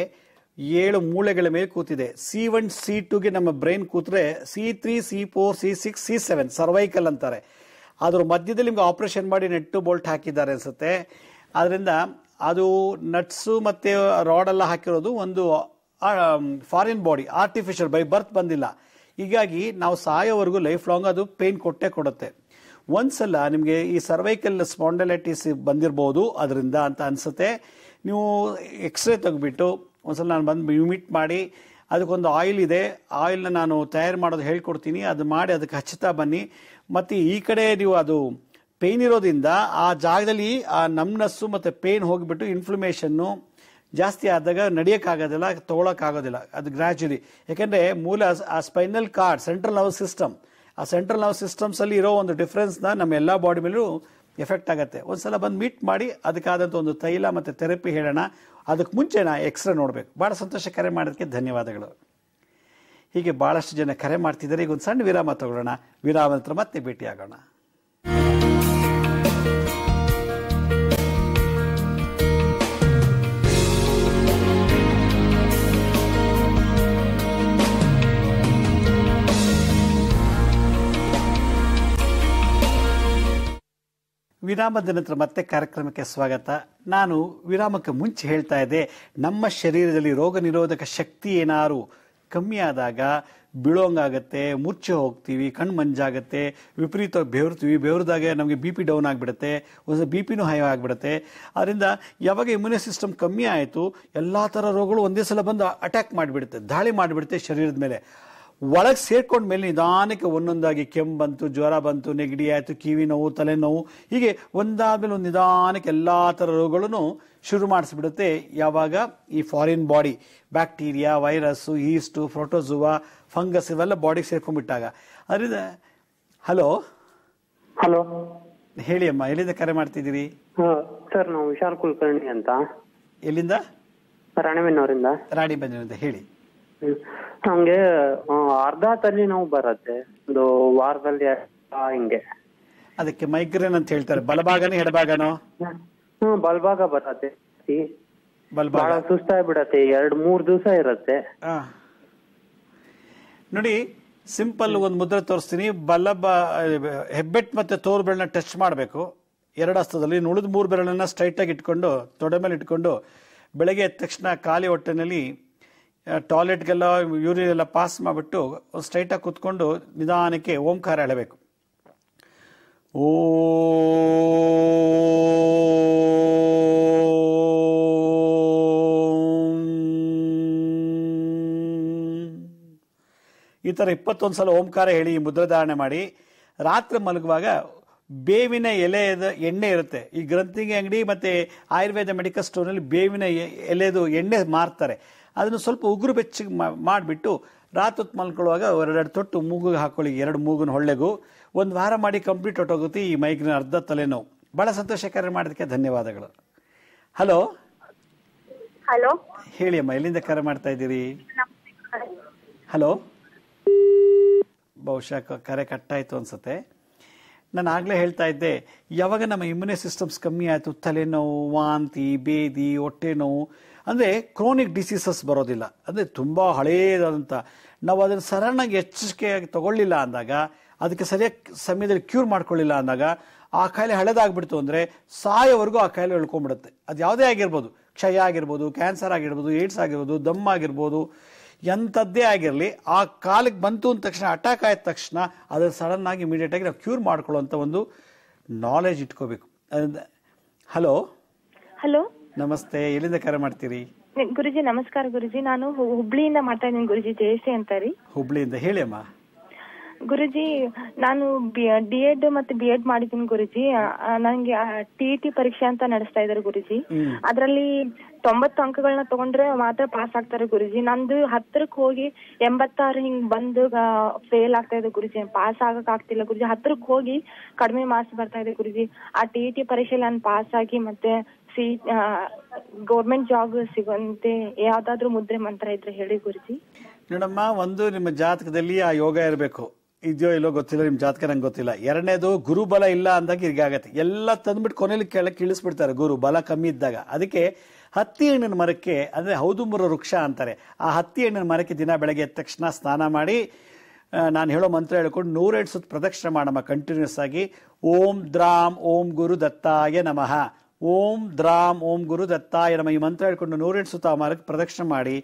ಏಳು ಮೂಳೆಗಳ ಮೇಲೆ ಕೂತಿದೆ ಸಿ ಒನ್ ಸಿ ಟೂಗೆ ನಮ್ಮ ಬ್ರೈನ್ ಕೂತ್ರೆ C three C four C six C seven cervical ಅಂತಾರೆ ಅದ್ರ ಮಧ್ಯದಲ್ಲಿ ನಿಮ್ಗೆ ಆಪರೇಷನ್ ಮಾಡಿ ನೆಟ್ಟು ಬೋಲ್ಟ್ ಹಾಕಿದ್ದಾರೆ ಅನ್ಸುತ್ತೆ ಅದರಿಂದ ಅದು ನಟ್ಸು ಮತ್ತೆ ರಾಡ್ ಎಲ್ಲ ಹಾಕಿರೋದು ಒಂದು foreign body artificial by birth ಬಂದಿಲ್ಲ ಹೀಗಾಗಿ ನಾವು ಸಾಯೋವರೆಗೂ ಲೈಫ್ ಲಾಂಗ್ ಅದು ಪೇನ್ ಕೊಟ್ಟೇ ಕೊಡುತ್ತೆ ಒಂದ್ಸಲ ನಿಮಗೆ ಈ ಸರ್ವೈಕಲ್ ಸ್ಪಾಂಡಲೈಟಿಸ್ ಬಂದಿರಬಹುದು ಅದರಿಂದ ಅಂತ ಅನಿಸುತ್ತೆ ನೀವು ಎಕ್ಸ್ರೇ ತೆಗೆದುಬಿಟ್ಟು ಒಂದ್ಸಲ ನಾನು ಬಂದು ಯುಮಿಟ್ ಮಾಡಿ ಅದಕ್ಕೊಂದು ಆಯಿಲ್ ಇದೆ ಆಯಿಲ್ನ ನಾನು ತಯಾರು ಮಾಡೋದು ಹೇಳ್ಕೊಡ್ತೀನಿ ಅದು ಮಾಡಿ ಅದಕ್ಕೆ ಹಚ್ಚುತ್ತಾ ಬನ್ನಿ ಮತ್ತು ಈ ಕಡೆ ನೀವು ಅದು ಪೇಯ್ನ್ ಇರೋದ್ರಿಂದ ಆ ಜಾಗದಲ್ಲಿ ಆ ನಮ್ನಸ್ಸು ಮತ್ತು ಪೇಯ್ನ್ ಹೋಗಿಬಿಟ್ಟು ಇನ್ಫ್ಲಮೇಷನ್ನು ಜಾಸ್ತಿ ಆದಾಗ ನಡೆಯೋಕ್ಕಾಗೋದಿಲ್ಲ ತೊಗೊಳಕ್ಕಾಗೋದಿಲ್ಲ ಅದು ಗ್ರ್ಯಾಚುಲಿ ಯಾಕೆಂದರೆ ಮೂಲ ಆ spinal cord central nervous system ಆ ಸೆಂಟ್ರಲ್ ನರ್ವ್ ಸಿಸ್ಟಮ್ಸಲ್ಲಿ ಇರೋ ಒಂದು ಡಿಫ್ರೆನ್ಸ್ನ ನಮ್ಮ ಎಲ್ಲ ಬಾಡಿ ಮೇಲೂ ಎಫೆಕ್ಟ್ ಆಗುತ್ತೆ ಒಂದು ಸಲ ಬಂದು ಮೀಟ್ ಮಾಡಿ ಅದಕ್ಕಾದಂಥ ಒಂದು ತೈಲ ಮತ್ತು ಥೆರಪಿ ಹೇಳೋಣ ಅದಕ್ಕೆ ಮುಂಚೆ ನಾ ಎಕ್ಸ್ರೇ ನೋಡಬೇಕು ಭಾಳ ಸಂತೋಷ ಕರೆ ಮಾಡೋದಕ್ಕೆ ಧನ್ಯವಾದಗಳು ಹೀಗೆ ಭಾಳಷ್ಟು ಜನ ಕರೆ ಮಾಡ್ತಿದ್ದಾರೆ ಈಗ ಒಂದು ಸಣ್ಣ ವಿರಾಮ ತಗೊಳ್ಳೋಣ ವಿರಾಮ ನಂತರ ಮತ್ತೆ ಭೇಟಿಯಾಗೋಣ ವಿರಾಮದ ನಂತರ ಮತ್ತೆ ಕಾರ್ಯಕ್ರಮಕ್ಕೆ ಸ್ವಾಗತ ನಾನು ವಿರಾಮಕ್ಕೆ ಮುಂಚೆ ಹೇಳ್ತಾ ಇದ್ದೆ ನಮ್ಮ ಶರೀರದಲ್ಲಿ ರೋಗ ನಿರೋಧಕ ಶಕ್ತಿ ಏನಾರು ಕಮ್ಮಿ ಆದಾಗ ಬೀಳೋಂಗಾಗತ್ತೆ ಮುಚ್ಚಿ ಹೋಗ್ತೀವಿ ಕಣ್ಣು ಮಂಜಾಗುತ್ತೆ ವಿಪರೀತ ಬೆವರ್ತೀವಿ ಬೆವರಿದಾಗ ನಮಗೆ ಬಿ ಪಿ ಡೌನ್ ಆಗಿಬಿಡುತ್ತೆ ಒಂದು ಬಿ ಪಿನೂ ಹೈ ಆಗಿಬಿಡುತ್ತೆ ಅದರಿಂದ ಯಾವಾಗ ಇಮ್ಯುನಿ ಸಿಸ್ಟಮ್ ಕಮ್ಮಿ ಆಯಿತು ಎಲ್ಲ ಥರ ರೋಗಗಳು ಒಂದೇ ಸಲ ಬಂದು ಅಟ್ಯಾಕ್ ಮಾಡಿಬಿಡುತ್ತೆ ದಾಳಿ ಮಾಡಿಬಿಡುತ್ತೆ ಶರೀರದ ಮೇಲೆ ಒಳಗೆ ಸೇರ್ಕೊಂಡ ಮೇಲೆ ನಿಧಾನಕ್ಕೆ ಒಂದೊಂದಾಗಿ ಕೆಮ್ಮು ಬಂತು ಜ್ವರ ಬಂತು ನೆಗಡಿ ಆಯಿತು ಕಿವಿ ನೋವು ತಲೆನೋವು ಹೀಗೆ ಒಂದಾದ್ಮೇಲೆ ಒಂದು ನಿಧಾನಕ್ಕೆ ಎಲ್ಲ ಥರ ರೋಗಗಳನ್ನು ಶುರು ಮಾಡಿಸ್ಬಿಡುತ್ತೆ ಯಾವಾಗ ಈ foreign body bacteria virus yeast protozoa fungus ಇವೆಲ್ಲ ಬಾಡಿಗೆ ಸೇರ್ಕೊಂಡ್ಬಿಟ್ಟಾಗ ಅದರಿಂದ ಹಲೋ ಹಲೋ ಹೇಳಿ ಅಮ್ಮ ಎಲ್ಲಿಂದ ಕರೆ ಮಾಡ್ತಿದ್ದೀರಿ ಸರ್ ನಾವು ಹುಷಾರ್ ಕುಲಕರ್ಣಿ ಅಂತ ಎಲ್ಲಿಂದ ರಾಣಿಬೆನ್ನೂರಿಂದ ರಾಣಿಬೆನ್ನೂರಿಂದ ಹೇಳಿ ಹಂಗೆ ಅರ್ಧ ತಲೆ ನೋವು ಬರುತ್ತೆ ಒಂದು ವಾರದಲ್ಲಿ ಹಿಂಗೆ ಅದಕ್ಕೆ ಮೈಗ್ರೇನ್ ಅಂತ ಹೇಳ್ತಾರೆ ಬಲಭಾಗನ ಎಡಭಾಗನೋ ಹ್ಮ್ ಬಲಭಾಗ ಬರತ್ತೆ ಬಹಳ ಬಿಡತ್ತೆ ಎರಡ್ ಮೂರ್ ದಿವಸ ಇರತ್ತೆ ನೋಡಿ ಸಿಂಪಲ್ ಒಂದ್ ಮುದ್ರೆ ತೋರಿಸ್ತೀನಿ ಬಲಬ ಹೆಬ್ಬೆಟ್ ಮತ್ತೆ ತೋರ್ ಬೆರಳನ್ನ ಟಚ್ ಮಾಡಬೇಕು ಎರಡು ಹಸ್ತದಲ್ಲಿ ಉಳಿದ ಮೂರು ಬೆರಳನ್ನ ಸ್ಟ್ರೈಟ್ ಆಗಿ ಇಟ್ಕೊಂಡು ತೊಡೆ ಮೇಲೆ ಇಟ್ಕೊಂಡು ಬೆಳಗ್ಗೆ ಎದ್ದ ತಕ್ಷಣ ಖಾಲಿ ಹೊಟ್ಟೆನಲ್ಲಿ ಟಾಯ್ಲೆಟ್ಗೆಲ್ಲ ಎಲ್ಲ ಪಾಸ್ ಮಾಡಿಬಿಟ್ಟು ಸ್ಟ್ರೈಟಾಗಿ ಕೂತ್ಕೊಂಡು ನಿಧಾನಕ್ಕೆ ಓಂಕಾರ ಎಳಬೇಕು ಓ ಈ ಥರ ಇಪ್ಪತ್ತೊಂದು ಸಲ ಓಂಕಾರ ಹೇಳಿ ಮುದ್ರೆ ಮಾಡಿ ರಾತ್ರಿ ಮಲಗುವಾಗ ಬೇವಿನ ಎಲೆಯದ ಎಣ್ಣೆ ಇರುತ್ತೆ ಈ ಗ್ರಂಥಿಗೆ ಅಂಗಡಿ ಮತ್ತು ಆಯುರ್ವೇದ ಮೆಡಿಕಲ್ ಸ್ಟೋರ್ನಲ್ಲಿ ಬೇವಿನ ಎಲೆದು ಎಣ್ಣೆ ಮಾರ್ತಾರೆ ಅದನ್ನು ಸ್ವಲ್ಪ ಉಗುರು ಬೆಚ್ಚಗೆ ಮಾಡಿಬಿಟ್ಟು ರಾತ್ರಿ ಹೊತ್ತು ಮಲ್ಕೊಳ್ಳುವಾಗ ಎರಡೆರಡು ತೊಟ್ಟು ಮೂಗಿಗೆ ಹಾಕೊಳ್ಳಿ ಎರಡು ಮೂಗಿನ ಹೊಳ್ಳೆಗೂ ಒಂದು ವಾರ ಮಾಡಿ ಕಂಪ್ಲೀಟ್ ಹೊಟ್ಟೋಗುತ್ತೆ ಈ ಮೈಗ್ರೇನ್ ಅರ್ಧ ತಲೆನೋವು ಭಾಳ ಸಂತೋಷ ಕರೆ ಮಾಡೋದಕ್ಕೆ ಧನ್ಯವಾದಗಳು ಹಲೋ ಹಲೋ ಹೇಳಿ ಅಮ್ಮ ಎಲ್ಲಿಂದ ಕರೆ ಮಾಡ್ತಾ ಇದ್ದೀರಿ ಹಲೋ ಬಹುಶಃ ಕರೆ ಕಟ್ಟಾಯ್ತು ಅನ್ಸತ್ತೆ ನಾನು ಆಗಲೇ ಹೇಳ್ತಾ ಇದ್ದೆ ಯಾವಾಗ ನಮ್ಮ ಇಮ್ಯುನಿ ಸಿಸ್ಟಮ್ಸ್ ಕಮ್ಮಿ ಆಯಿತು ತಲೆನೋವು ವಾಂತಿ ಬೇದಿ ಹೊಟ್ಟೆ ನೋವು ಅಂದರೆ ಕ್ರೋನಿಕ್ ಡಿಸೀಸಸ್ ಬರೋದಿಲ್ಲ ಅಂದರೆ ತುಂಬ ಹಳೆಯದಾದಂಥ ನಾವು ಅದನ್ನು ಸರಳಾಗಿ ಎಚ್ಚರಿಕೆಯಾಗಿ ತಗೊಳ್ಳಿಲ್ಲ ಅಂದಾಗ ಅದಕ್ಕೆ ಸರಿಯಾಗಿ ಸಮಯದಲ್ಲಿ ಕ್ಯೂರ್ ಮಾಡ್ಕೊಳ್ಳಿಲ್ಲ ಅಂದಾಗ ಆ ಕಾಯಿಲೆ ಹಳೆದಾಗ್ಬಿಡ್ತು ಅಂದರೆ ಸಾಯವರೆಗೂ ಆ ಕಾಯಿಲೆ ಉಳ್ಕೊಂಡ್ಬಿಡುತ್ತೆ ಅದು ಯಾವುದೇ ಆಗಿರ್ಬೋದು ಕ್ಷಯ ಆಗಿರ್ಬೋದು ಕ್ಯಾನ್ಸರ್ ಆಗಿರ್ಬೋದು ಏಡ್ಸ್ ಆಗಿರ್ಬೋದು ದಮ್ ಆಗಿರ್ಬೋದು ಎಂಥದ್ದೇ ಆಗಿರಲಿ ಆ ಕಾಲಿಗೆ ಬಂತು ಅಂದ ತಕ್ಷಣ ಅಟ್ಯಾಕ್ ಆದ ತಕ್ಷಣ ಅದನ್ನು ಸಡನ್ನಾಗಿ ಇಮಿಡಿಯೇಟಾಗಿ ನಾವು ಕ್ಯೂರ್ ಅಂಥ ಒಂದು ನಾಲೆಜ್ ಇಟ್ಕೋಬೇಕು ಹಲೋ ಹಲೋ ನಮಸ್ತೆ ಎಲ್ಲಿಂದ ಕರೆ ಮಾಡ್ತೀರಿ ಗುರುಜಿ ನಮಸ್ಕಾರ ಗುರುಜಿ ನಾನು ಹುಬ್ಳಿಯಿಂದ ಮಾಡ್ತಾ ಇದ್ದೀನಿ ಗುರುಜಿ ಜಯಸಿ ಅಂತ ರೀ ಹುಬ್ಳಿಯಿಂದ ಹೇಳಿ ಅಮ್ಮ ಗುರುಜಿ ನಾನು ಡಿ ಎಡ್ ಮತ್ತೆ ಬಿ ಎಡ್ ಮಾಡಿದ್ದೀನಿ ಗುರುಜಿ ನನಗೆ ಟಿ e ಪರೀಕ್ಷೆ ಅಂತ ನಡೆಸ್ತಾ ಇದಾರೆ ಗುರುಜಿ ಅದರಲ್ಲಿ ತೊಂಬತ್ತು ಅಂಕಗಳನ್ನ ತಗೊಂಡ್ರೆ ಮಾತ್ರ ಪಾಸ್ ಆಗ್ತಾರೆ ಗುರುಜಿ ನಂದು ಹತ್ತಿರಕ್ಕೆ ಹೋಗಿ ಎಂಬತ್ತಾರು ಹಿಂಗ್ ಬಂದು ಫೇಲ್ ಆಗ್ತಾ ಇದೆ ಗುರುಜಿ ಪಾಸ್ ಆಗಕ್ ಆಗ್ತಿಲ್ಲ ಗುರುಜಿ ಹತ್ತಿರಕ್ಕೆ ಹೋಗಿ ಕಡಿಮೆ ಮಾರ್ಕ್ಸ್ ಬರ್ತಾ ಇದೆ ಗುರುಜಿ ಆ ಟಿ ಇ ಟಿ ನಾನು ಪಾಸ್ ಆಗಿ ಮತ್ತೆ ಸಿ ಗೌರ್ಮೆಂಟ್ ಜಾಬ್ ಸಿಗುವಂತೆ ಯಾವ್ದಾದ್ರು ಮುದ್ರೆ ಮಂತ್ರ ಇದ್ರೆ ಹೇಳಿ ಗುರುಜಿ ನೋಡಮ್ಮ ಒಂದು ನಿಮ್ಮ ಜಾತಕದಲ್ಲಿ ಆ ಯೋಗ ಇರಬೇಕು ಇದೆಯೋ ಇಲ್ಲೋ ಗೊತ್ತಿಲ್ಲ ನಿಮ್ಮ ಜಾತಕ ನಂಗೆ ಗೊತ್ತಿಲ್ಲ ಎರಡನೇದು ಗುರು ಬಲ ಇಲ್ಲ ಅಂದಾಗ ಹೀಗಾಗತ್ತೆ ಎಲ್ಲ ತಂದ್ಬಿಟ್ಟು ಕೊನೆಯಲ್ಲಿ ಕೆಳಕ್ಕೆ ಇಳಿಸ್ಬಿಡ್ತಾರೆ ಗುರು ಬಲ ಕಮ್ಮಿ ಇದ್ದಾಗ ಅದಕ್ಕೆ ಹತ್ತಿ ಹಣ್ಣಿನ ಮರಕ್ಕೆ ಅಂದರೆ ಹೌದುಂಬರ ವೃಕ್ಷ ಅಂತಾರೆ ಆ ಹತ್ತಿ ಹಣ್ಣಿನ ಮರಕ್ಕೆ ದಿನ ಬೆಳಗ್ಗೆ ಎದ್ದ ತಕ್ಷಣ ಸ್ನಾನ ಮಾಡಿ ನಾನು ಹೇಳೋ ಮಂತ್ರ ಹೇಳ್ಕೊಂಡು ನೂರೆರಡು ಸುತ್ತ ಪ್ರದಕ್ಷಿಣೆ ಮಾಡಮ್ಮ ಕಂಟಿನ್ಯೂಸ್ ಆಗಿ ಓಂ ದ್ರಾಮ್ ಓಂ ಗುರು ದತ್ತಾಯ ನಮಃ ಓಂ ದ್ರಾಮ್ ಓಂ ಗುರು ದತ್ತಾಯ ನಮ್ಮ ಈ ಮಂತ್ರ ಹೇಳ್ಕೊಂಡು ನೂರೆಂಟು ಸುತ್ತ ಮರಕ್ಕೆ ಪ್ರದಕ್ಷಿಣೆ ಮಾಡಿ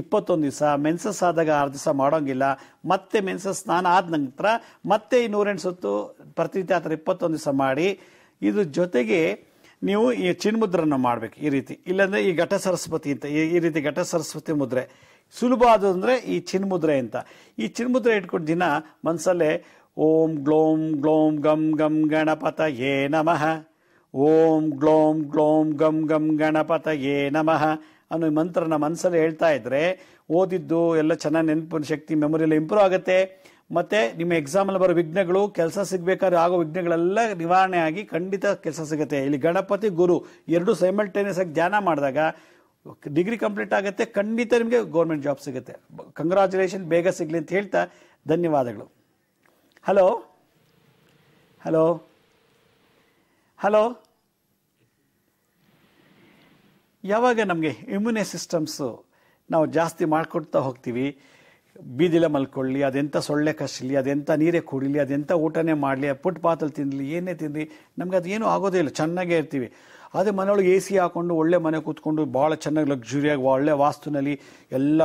ಇಪ್ಪತ್ತೊಂದು ದಿವಸ ಮೆನ್ಸಸ್ ಆದಾಗ ಆರು ದಿವಸ ಮಾಡೋಂಗಿಲ್ಲ ಮತ್ತೆ ಮೆನ್ಸಸ್ ಸ್ನಾನ ಆದ ನಂತರ ಮತ್ತೆ ಈ ನೂರೆಂಟು ಸುತ್ತು ಪ್ರತಿನಿತ್ಯ ಆ ಥರ ಇಪ್ಪತ್ತೊಂದು ದಿವಸ ಮಾಡಿ ಇದ್ರ ಜೊತೆಗೆ ನೀವು ಈ ಚಿನ್ಮುದ್ರನ್ನು ಮಾಡಬೇಕು ಈ ರೀತಿ ಇಲ್ಲಾಂದರೆ ಈ ಘಟ ಸರಸ್ವತಿ ಅಂತ ಈ ರೀತಿ ಘಟ ಸರಸ್ವತಿ ಮುದ್ರೆ ಸುಲಭ ಅದು ಅಂದರೆ ಈ ಚಿನ್ಮುದ್ರೆ ಅಂತ ಈ ಚಿನ್ಮುದ್ರೆ ಇಟ್ಕೊಂಡು ದಿನ ಮನಸಲ್ಲೇ ಓಂ ಗ್ಲೋಂ ಗ್ಲೋಂ ಗಂ ಗಂ ಗಣಪತ ಏ ನಮಃ ಓಂ ಗ್ಲೋಂ ಗ್ಲೋಂ ಗಂ ಗಂ ಗಣಪತಯೇ ನಮಃ ಅನ್ನೋ ಮಂತ್ರ ನಮ್ಮ ಮನಸ್ಸಲ್ಲಿ ಹೇಳ್ತಾ ಇದ್ರೆ ಓದಿದ್ದು ಎಲ್ಲ ಚೆನ್ನಾಗಿ ನೆನಪಿನ ಶಕ್ತಿ ಮೆಮೊರಿ ಎಲ್ಲ ಇಂಪ್ರೂವ್ ಆಗುತ್ತೆ ಮತ್ತು ನಿಮ್ಮ ಎಕ್ಸಾಮಲ್ಲಿ ಬರೋ ವಿಘ್ನಗಳು ಕೆಲಸ ಸಿಗಬೇಕಾದ್ರೆ ಆಗೋ ವಿಘ್ನಗಳೆಲ್ಲ ನಿವಾರಣೆ ಆಗಿ ಖಂಡಿತ ಕೆಲಸ ಸಿಗುತ್ತೆ ಇಲ್ಲಿ ಗಣಪತಿ ಗುರು ಎರಡೂ ಸೈಮಲ್ಟೇನಿಯಸ್ ಆಗಿ ಧ್ಯಾನ ಮಾಡಿದಾಗ ಡಿಗ್ರಿ ಕಂಪ್ಲೀಟ್ ಆಗುತ್ತೆ ಖಂಡಿತ ನಿಮಗೆ ಗೌರ್ಮೆಂಟ್ ಜಾಬ್ ಸಿಗುತ್ತೆ ಕಂಗ್ರಾಚುಲೇಷನ್ ಬೇಗ ಸಿಗಲಿ ಅಂತ ಹೇಳ್ತಾ ಧನ್ಯವಾದಗಳು ಹಲೋ ಹಲೋ ಹಲೋ ಯಾವಾಗ ನಮಗೆ ಇಮ್ಯುನಿ ಸಿಸ್ಟಮ್ಸು ನಾವು ಜಾಸ್ತಿ ಮಾಡಿಕೊಡ್ತಾ ಹೋಗ್ತೀವಿ ಬೀದಿಲೆ ಮಲ್ಕೊಳ್ಳಿ ಅದೆಂಥ ಸೊಳ್ಳೆ ಕಷ್ಟಲಿ ಅದೆಂಥ ನೀರೇ ಕುಡಿಲಿ ಅದೆಂಥ ಊಟನೇ ಮಾಡಲಿ ಪುಟ್ಪಾತಲ್ಲಿ ತಿನ್ನಲಿ ಏನೇ ತಿನ್ನಲಿ ನಮ್ಗೆ ಅದು ಏನೂ ಆಗೋದೇ ಇಲ್ಲ ಚೆನ್ನಾಗೇ ಇರ್ತೀವಿ ಅದೇ ಮನೆಯೊಳಗೆ ಎ ಸಿ ಹಾಕ್ಕೊಂಡು ಒಳ್ಳೆ ಮನೆ ಕೂತ್ಕೊಂಡು ಭಾಳ ಚೆನ್ನಾಗಿ ಲಕ್ಸುರಿಯಾಗಿ ಒಳ್ಳೆ ವಾಸ್ತುನಲ್ಲಿ ಎಲ್ಲ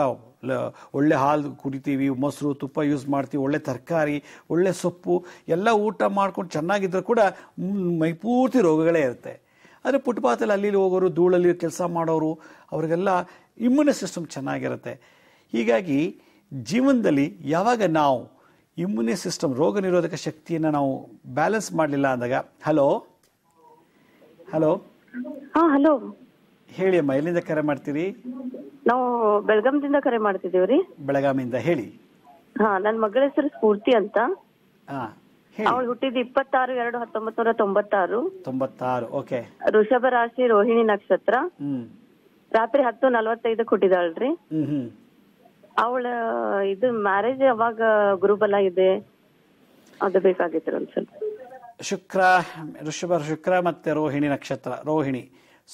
ಒಳ್ಳೆ ಹಾಲು ಕುಡಿತೀವಿ ಮೊಸರು ತುಪ್ಪ ಯೂಸ್ ಮಾಡ್ತೀವಿ ಒಳ್ಳೆ ತರಕಾರಿ ಒಳ್ಳೆ ಸೊಪ್ಪು ಎಲ್ಲ ಊಟ ಮಾಡ್ಕೊಂಡು ಚೆನ್ನಾಗಿದ್ದರೂ ಕೂಡ ಮೈಪೂರ್ತಿ ರೋಗಗಳೇ ಇರುತ್ತೆ ಆದರೆ ಪುಟ್ಪಾತಲ್ಲಿ ಅಲ್ಲಿ ಹೋಗೋರು ಧೂಳಲ್ಲಿ ಕೆಲಸ ಮಾಡೋರು ಅವರಿಗೆಲ್ಲ ಇಮ್ಯುನಿ ಸಿಸ್ಟಮ್ ಚೆನ್ನಾಗಿರುತ್ತೆ ಹೀಗಾಗಿ ಜೀವನದಲ್ಲಿ ಯಾವಾಗ ನಾವು ಇಮ್ಯುನಿ ಸಿಸ್ಟಮ್ ರೋಗ ನಿರೋಧಕ ಶಕ್ತಿಯನ್ನು ನಾವು ಬ್ಯಾಲೆನ್ಸ್ ಮಾಡಲಿಲ್ಲ ಅಂದಾಗ ಹಲೋ ಹಲೋ ಹಲೋ ಹೇಳಿ ಅಮ್ಮ ಎಲ್ಲಿಂದ ಕರೆ ಮಾಡ್ತೀರಿ ನಾವು ಬೆಳಗಾಂದಿಂದ ಕರೆ ಮಾಡ್ತಿದೀವ್ರಿ ಬೆಳಗಾಮಿಂದ ಹೇಳಿ ಹಾ ನನ್ನ ಮಗಳ ಹೆಸರು ಸ್ಫೂರ್ತಿ ಅಂತ ಅವಳು ಹುಟ್ಟಿದ ಇಪ್ಪತ್ತಾರು ಎರಡು ಹತ್ತೊಂಬತ್ ತೊಂಬತ್ತಾರು ಓಕೆ ಋಷಭ ರಾಶಿ ರೋಹಿಣಿ ನಕ್ಷತ್ರ ರಾತ್ರಿ ಹತ್ತು ನಲವತ್ತೈದಕ್ಕೆ ಹುಟ್ಟಿದಾಳ್ರಿ ಅವಳ ಇದು ಮ್ಯಾರೇಜ್ ಯಾವಾಗ ಗುರುಬಲ ಇದೆ ಅದು ಬೇಕಾಗಿತ್ತು ಒಂದ್ ಶುಕ್ರ ಋಷಭ ಶುಕ್ರ ಮತ್ತೆ ರೋಹಿಣಿ ನಕ್ಷತ್ರ ರೋಹಿಣಿ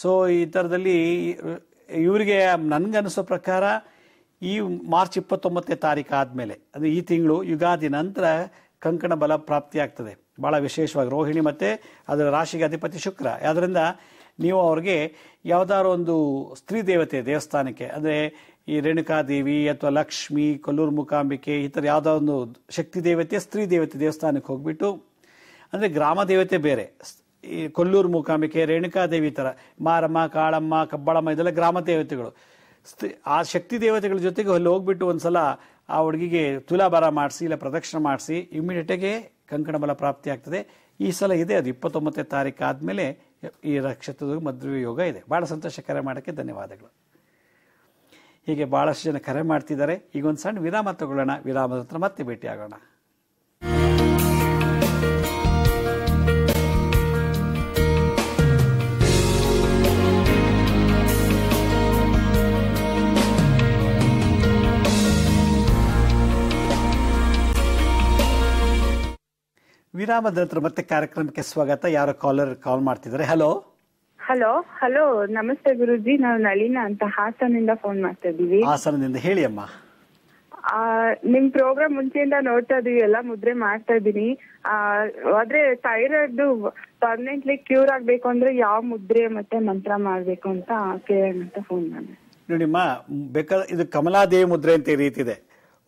ಸೊ ಈ ಥರದಲ್ಲಿ ಇವರಿಗೆ ನನಗನ್ನಿಸೋ ಪ್ರಕಾರ ಈ ಮಾರ್ಚ್ ಇಪ್ಪತ್ತೊಂಬತ್ತನೇ ತಾರೀಕು ಆದಮೇಲೆ ಅಂದರೆ ಈ ತಿಂಗಳು ಯುಗಾದಿ ನಂತರ ಕಂಕಣ ಬಲ ಪ್ರಾಪ್ತಿಯಾಗ್ತದೆ ಭಾಳ ವಿಶೇಷವಾಗಿ ರೋಹಿಣಿ ಮತ್ತು ಅದರ ರಾಶಿಗೆ ಅಧಿಪತಿ ಶುಕ್ರ ಆದ್ದರಿಂದ ನೀವು ಅವ್ರಿಗೆ ಯಾವುದಾದ್ರು ಒಂದು ಸ್ತ್ರೀ ದೇವತೆ ದೇವಸ್ಥಾನಕ್ಕೆ ಅಂದರೆ ಈ ರೇಣುಕಾದೇವಿ ಅಥವಾ ಲಕ್ಷ್ಮಿ ಕೊಲ್ಲೂರು ಮುಖಾಂಬಿಕೆ ಈ ಥರ ಯಾವುದೋ ಒಂದು ಶಕ್ತಿ ದೇವತೆ ಸ್ತ್ರೀ ದೇವತೆ ದೇವಸ್ಥಾನಕ್ಕೆ ಹೋಗ್ಬಿಟ್ಟು ಅಂದರೆ ಗ್ರಾಮ ದೇವತೆ ಬೇರೆ ಈ ಕೊಲ್ಲೂರು ಮೂಕಾಂಬಿಕೆ ರೇಣುಕಾದೇವಿ ಥರ ಮಾರಮ್ಮ ಕಾಳಮ್ಮ ಕಬ್ಬಾಳಮ್ಮ ಇದೆಲ್ಲ ಗ್ರಾಮ ದೇವತೆಗಳು ಆ ಶಕ್ತಿ ದೇವತೆಗಳ ಜೊತೆಗೆ ಅಲ್ಲಿ ಹೋಗ್ಬಿಟ್ಟು ಸಲ ಆ ಹುಡುಗಿಗೆ ತುಲಾಭಾರ ಮಾಡಿಸಿ ಇಲ್ಲ ಪ್ರದಕ್ಷಿಣೆ ಮಾಡಿಸಿ ಇಮ್ಮಿಡಿಯೇಟಾಗೆ ಕಂಕಣ ಬಲ ಪ್ರಾಪ್ತಿ ಆಗ್ತದೆ ಈ ಸಲ ಇದೆ ಅದು ಇಪ್ಪತ್ತೊಂಬತ್ತನೇ ತಾರೀಕು ಆದಮೇಲೆ ಈ ನಕ್ಷತ್ರದ ಮದುವೆ ಯೋಗ ಇದೆ ಭಾಳ ಸಂತೋಷ ಕರೆ ಮಾಡೋಕ್ಕೆ ಧನ್ಯವಾದಗಳು ಹೀಗೆ ಭಾಳಷ್ಟು ಜನ ಕರೆ ಮಾಡ್ತಿದ್ದಾರೆ ಈಗ ಒಂದು ಸಣ್ಣ ವಿರಾಮ ತಗೊಳ್ಳೋಣ ವಿರಾಮದ ಹತ್ರ ಮತ್ತೆ ಆಗೋಣ ವಿರಾಮದ ನಂತರ ಮತ್ತೆ ಕಾರ್ಯಕ್ರಮಕ್ಕೆ ಸ್ವಾಗತ ಯಾರು ಕಾಲರ್ ಕಾಲ್ ಮಾಡ್ತಿದ್ದಾರೆ ಹಲೋ ಹಲೋ ಹಲೋ ನಮಸ್ತೆ ಗುರುಜಿ ನಾವು ನಳಿನ ಅಂತ ಹಾಸನಿಂದ ಫೋನ್ ಮಾಡ್ತಾ ಇದೀವಿ ಹಾಸನದಿಂದ ಹೇಳಿ ಅಮ್ಮ ನಿಮ್ ಪ್ರೋಗ್ರಾಮ್ ಮುಂಚೆಯಿಂದ ನೋಡ್ತಾ ಇದೀವಿ ಎಲ್ಲ ಮುದ್ರೆ ಮಾಡ್ತಾ ಇದೀನಿ ಆದ್ರೆ ಥೈರಾಯ್ಡ್ ಪರ್ಮನೆಂಟ್ಲಿ ಕ್ಯೂರ್ ಆಗ್ಬೇಕು ಅಂದ್ರೆ ಯಾವ ಮುದ್ರೆ ಮತ್ತೆ ಮಂತ್ರ ಮಾಡ್ಬೇಕು ಅಂತ ಕೇಳೋಣ ಅಂತ ಫೋನ್ ಮಾಡಿದೆ ನೋಡಿಮ್ಮ ಬೇಕಾದ್ರೆ ಇದು ಕಮಲಾದೇವಿ ಮುದ್ರೆ ಅಂತ ರೀತಿ ಇದೆ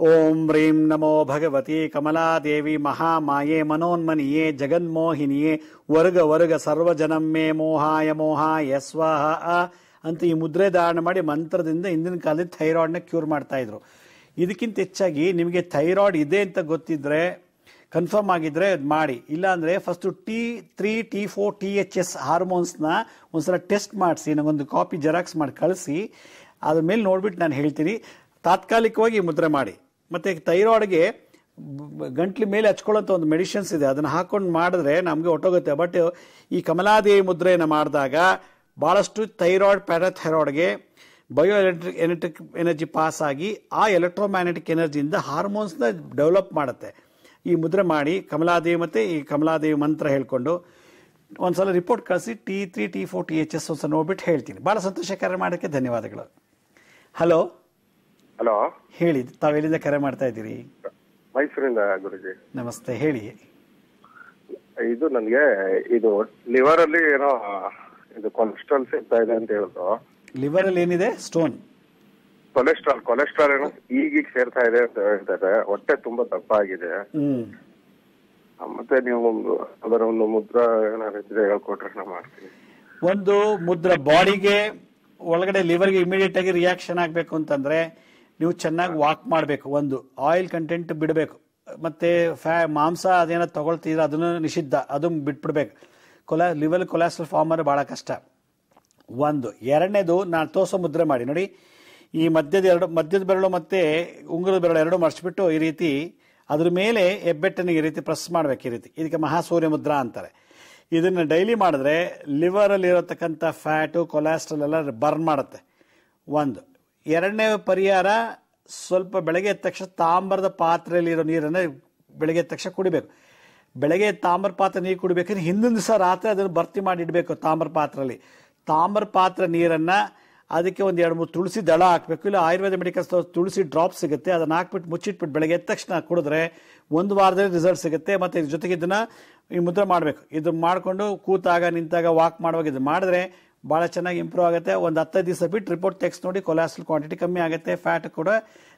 ಓಂ ರೀಂ ನಮೋ ಭಗವತಿ ಕಮಲಾದೇವಿ ಮಹಾಮಾಯೆ ಮನೋನ್ಮನಿಯೇ ಜಗನ್ಮೋಹಿನಿಯೇ ವರ್ಗ ವರ್ಗ ಸರ್ವಜನಂ ಮೇ ಮೋಹಾಯ ಮೋಹಾಯ ಸ್ವಾಹ ಅಂತ ಈ ಮುದ್ರೆ ಧಾರಣ ಮಾಡಿ ಮಂತ್ರದಿಂದ ಹಿಂದಿನ ಕಾಲದಲ್ಲಿ ಥೈರಾಯ್ಡ್ನ ಕ್ಯೂರ್ ಮಾಡ್ತಾ ಇದ್ರು ಇದಕ್ಕಿಂತ ಹೆಚ್ಚಾಗಿ ನಿಮಗೆ ಥೈರಾಯ್ಡ್ ಇದೆ ಅಂತ ಗೊತ್ತಿದ್ರೆ ಕನ್ಫರ್ಮ್ ಆಗಿದ್ರೆ ಅದು ಮಾಡಿ ಇಲ್ಲಾಂದರೆ first T three T four T H S ಹಾರ್ಮೋನ್ಸ್ನ ಒಂದ್ಸಲ ಟೆಸ್ಟ್ ಮಾಡಿಸಿ ನನಗೊಂದು ಕಾಪಿ ಜೆರಾಕ್ಸ್ ಮಾಡಿ ಕಳಿಸಿ ಅದ್ರ ಮೇಲೆ ನೋಡ್ಬಿಟ್ಟು ನಾನು ಹೇಳ್ತೀನಿ ತಾತ್ಕಾಲಿಕವಾಗಿ ಮುದ್ರೆ ಮಾಡಿ ಮತ್ತು ಥೈರಾಯ್ಡ್ಗೆ ಗಂಟ್ಲಿ ಮೇಲೆ ಹಚ್ಕೊಳ್ಳೋಂಥ ಒಂದು ಮೆಡಿಷನ್ಸ್ ಇದೆ ಅದನ್ನು ಹಾಕ್ಕೊಂಡು ಮಾಡಿದ್ರೆ ನಮಗೆ ಒಟ್ಟೋಗುತ್ತೆ ಬಟ್ ಈ ಕಮಲಾದೇವಿ ಮುದ್ರೆಯನ್ನು ಮಾಡಿದಾಗ ಭಾಳಷ್ಟು ಥೈರಾಯ್ಡ್ ಪ್ಯಾರಾಥೈರಾಯ್ಡ್ಗೆ ಬಯೋ ಎಲೆಕ್ಟ್ರಿಕ್ ಎನೆಟ್ರಿಕ್ ಎನರ್ಜಿ ಪಾಸ್ ಆಗಿ ಆ ಎಲೆಕ್ಟ್ರೋಮ್ಯಾಗ್ನೆಟಿಕ್ ಎನರ್ಜಿಯಿಂದ ಹಾರ್ಮೋನ್ಸ್ನ ಡೆವಲಪ್ ಮಾಡುತ್ತೆ ಈ ಮುದ್ರೆ ಮಾಡಿ ಕಮಲಾದೇವಿ ಮತ್ತು ಈ ಕಮಲಾದೇವಿ ಮಂತ್ರ ಹೇಳ್ಕೊಂಡು ಒಂದು ಸಲ ರಿಪೋರ್ಟ್ ಕಳಿಸಿ T three T four T H S ಒಂದು ಸಲ ನೋಡ್ಬಿಟ್ಟು ಹೇಳ್ತೀನಿ ಭಾಳ ಸಂತೋಷ ಕಾರ್ಯ ಮಾಡೋಕ್ಕೆ ಧನ್ಯವಾದಗಳು ಹಲೋ ಹಲೋ ಹೇಳಿ ತಾವು ಎಲ್ಲಿಂದ ಕರೆ ಮಾಡ್ತಾ ಇದ್ದೀರಿ ಮೈಸೂರಿಂದ ಗುರುಜಿ ನಮಸ್ತೆ ಹೇಳಿ ಇದು ನನಗೆ ಇದು ಲಿವರ್ ಅಲ್ಲಿ ಏನೋ ಇದು ಕೊಲೆಸ್ಟ್ರಾಲ್ ಸಿಗ್ತಾ ಇದೆ ಅಂತ ಹೇಳಿದ್ರು ಲಿವರ್ ಅಲ್ಲಿ ಏನಿದೆ ಸ್ಟೋನ್ ಕೊಲೆಸ್ಟ್ರಾಲ್ ಕೊಲೆಸ್ಟ್ರಾಲ್ ಏನೋ ಈಗೀಗ ಸೇರ್ತಾ ಇದೆ ಅಂತ ಹೇಳ್ತಾರೆ ಹೊಟ್ಟೆ ತುಂಬಾ ದಪ್ಪ ಆಗಿದೆ ಮತ್ತೆ ನೀವು ಅದರ ಒಂದು ಮುದ್ರ ಏನಾದ್ರೆ ಹೇಳ್ಕೊಟ್ರೆ ಮಾಡ್ತೀನಿ ಒಂದು ಮುದ್ರ ಬಾಡಿಗೆ ಒಳಗಡೆ ಲಿವರ್ಗೆ ಇಮಿಡಿಯೇಟ್ ಆಗಿ ರಿಯಾಕ್ಷನ್ ಆಗ್ಬೇಕು ಅಂತಂದ್ರೆ ನೀವು ಚೆನ್ನಾಗಿ ವಾಕ್ ಮಾಡಬೇಕು ಒಂದು ಆಯಿಲ್ ಕಂಟೆಂಟ್ ಬಿಡಬೇಕು ಮತ್ತು ಫ್ಯಾ ಮಾಂಸ ಅದೇನೋ ತಗೊಳ್ತಿದ್ರೆ ಅದನ್ನು ನಿಷಿದ್ಧ ಅದು ಬಿಟ್ಬಿಡ್ಬೇಕು ಕೊಲಾ ಲಿವಲ್ ಕೊಲೆಸ್ಟ್ರಾಲ್ ಫಾರ್ಮ್ ಅಂದರೆ ಭಾಳ ಕಷ್ಟ ಒಂದು ಎರಡನೇದು ನಾನು ತೋಸೋ ಮುದ್ರೆ ಮಾಡಿ ನೋಡಿ ಈ ಮಧ್ಯದ ಎರಡು ಮಧ್ಯದ ಬೆರಳು ಮತ್ತೆ ಉಂಗುರದ ಬೆರಳು ಎರಡು ಮರ್ಚಿಬಿಟ್ಟು ಈ ರೀತಿ ಅದ್ರ ಮೇಲೆ ಹೆಬ್ಬೆಟ್ಟನ್ನು ಈ ರೀತಿ ಪ್ರೆಸ್ ಮಾಡಬೇಕು ಈ ರೀತಿ ಇದಕ್ಕೆ ಮಹಾಸೂರ್ಯ ಮುದ್ರಾ ಅಂತಾರೆ ಇದನ್ನು ಡೈಲಿ ಮಾಡಿದ್ರೆ ಲಿವರಲ್ಲಿ ಇರತಕ್ಕಂಥ ಫ್ಯಾಟು ಕೊಲೆಸ್ಟ್ರಾಲ್ ಎಲ್ಲ ಬರ್ನ್ ಮಾಡುತ್ತೆ ಒಂದು ಎರಡನೇ ಪರಿಹಾರ ಸ್ವಲ್ಪ ಬೆಳಗ್ಗೆ ಎದ್ದ ತಕ್ಷಣ ತಾಮ್ರದ ಪಾತ್ರೆಯಲ್ಲಿರೋ ನೀರನ್ನು ಬೆಳಗ್ಗೆ ಎದ್ದ ತಕ್ಷಣ ಕುಡಿಬೇಕು ಬೆಳಗ್ಗೆ ತಾಮ್ರ ಪಾತ್ರೆ ನೀರು ಕುಡಿಬೇಕಂದ್ರೆ ಹಿಂದಿನ ದಿವಸ ರಾತ್ರಿ ಅದನ್ನು ಭರ್ತಿ ಮಾಡಿ ಇಡಬೇಕು ತಾಮ್ರ ಪಾತ್ರೆಯಲ್ಲಿ ತಾಮ್ರ ಪಾತ್ರೆ ನೀರನ್ನು ಅದಕ್ಕೆ ಒಂದು ಎರಡು ಮೂರು ತುಳಸಿ ದಳ ಹಾಕಬೇಕು ಇಲ್ಲ ಆಯುರ್ವೇದ ಮೆಡಿಕಲ್ ಸ್ಟೋರ್ ತುಳಸಿ ಡ್ರಾಪ್ ಸಿಗುತ್ತೆ ಅದನ್ನು ಹಾಕ್ಬಿಟ್ಟು ಮುಚ್ಚಿಟ್ಬಿಟ್ಟು ಬೆಳಗ್ಗೆ ಎದ್ದ ತಕ್ಷಣ ಕುಡಿದ್ರೆ ಒಂದು ವಾರದಲ್ಲಿ ರಿಸಲ್ಟ್ ಸಿಗುತ್ತೆ ಮತ್ತು ಇದ್ರ ಜೊತೆಗೆ ಇದನ್ನು ಈ ಮುದ್ರೆ ಮಾಡಬೇಕು ಇದು ಮಾಡಿಕೊಂಡು ಕೂತಾಗ ನಿಂತಾಗ ವಾಕ್ ಮಾಡುವಾಗ ಇದು ಮಾಡಿದ್ರೆ ಭಾಳ ಚೆನ್ನಾಗಿ ಇಂಪ್ರೂವ್ ಆಗುತ್ತೆ ಒಂದು ಹತ್ತು ದಿವಸ ಬಿಟ್ಟು ರಿಪೋರ್ಟ್ ತೆಗೆಸ್ ನೋಡಿ ಕೊಲೆಸ್ಟ್ರಾಲ್ ಕ್ವಾಂಟಿಟಿ ಕಮ್ಮಿ ಆಗುತ್ತೆ ಫ್ಯಾಟ್ ಕೂಡ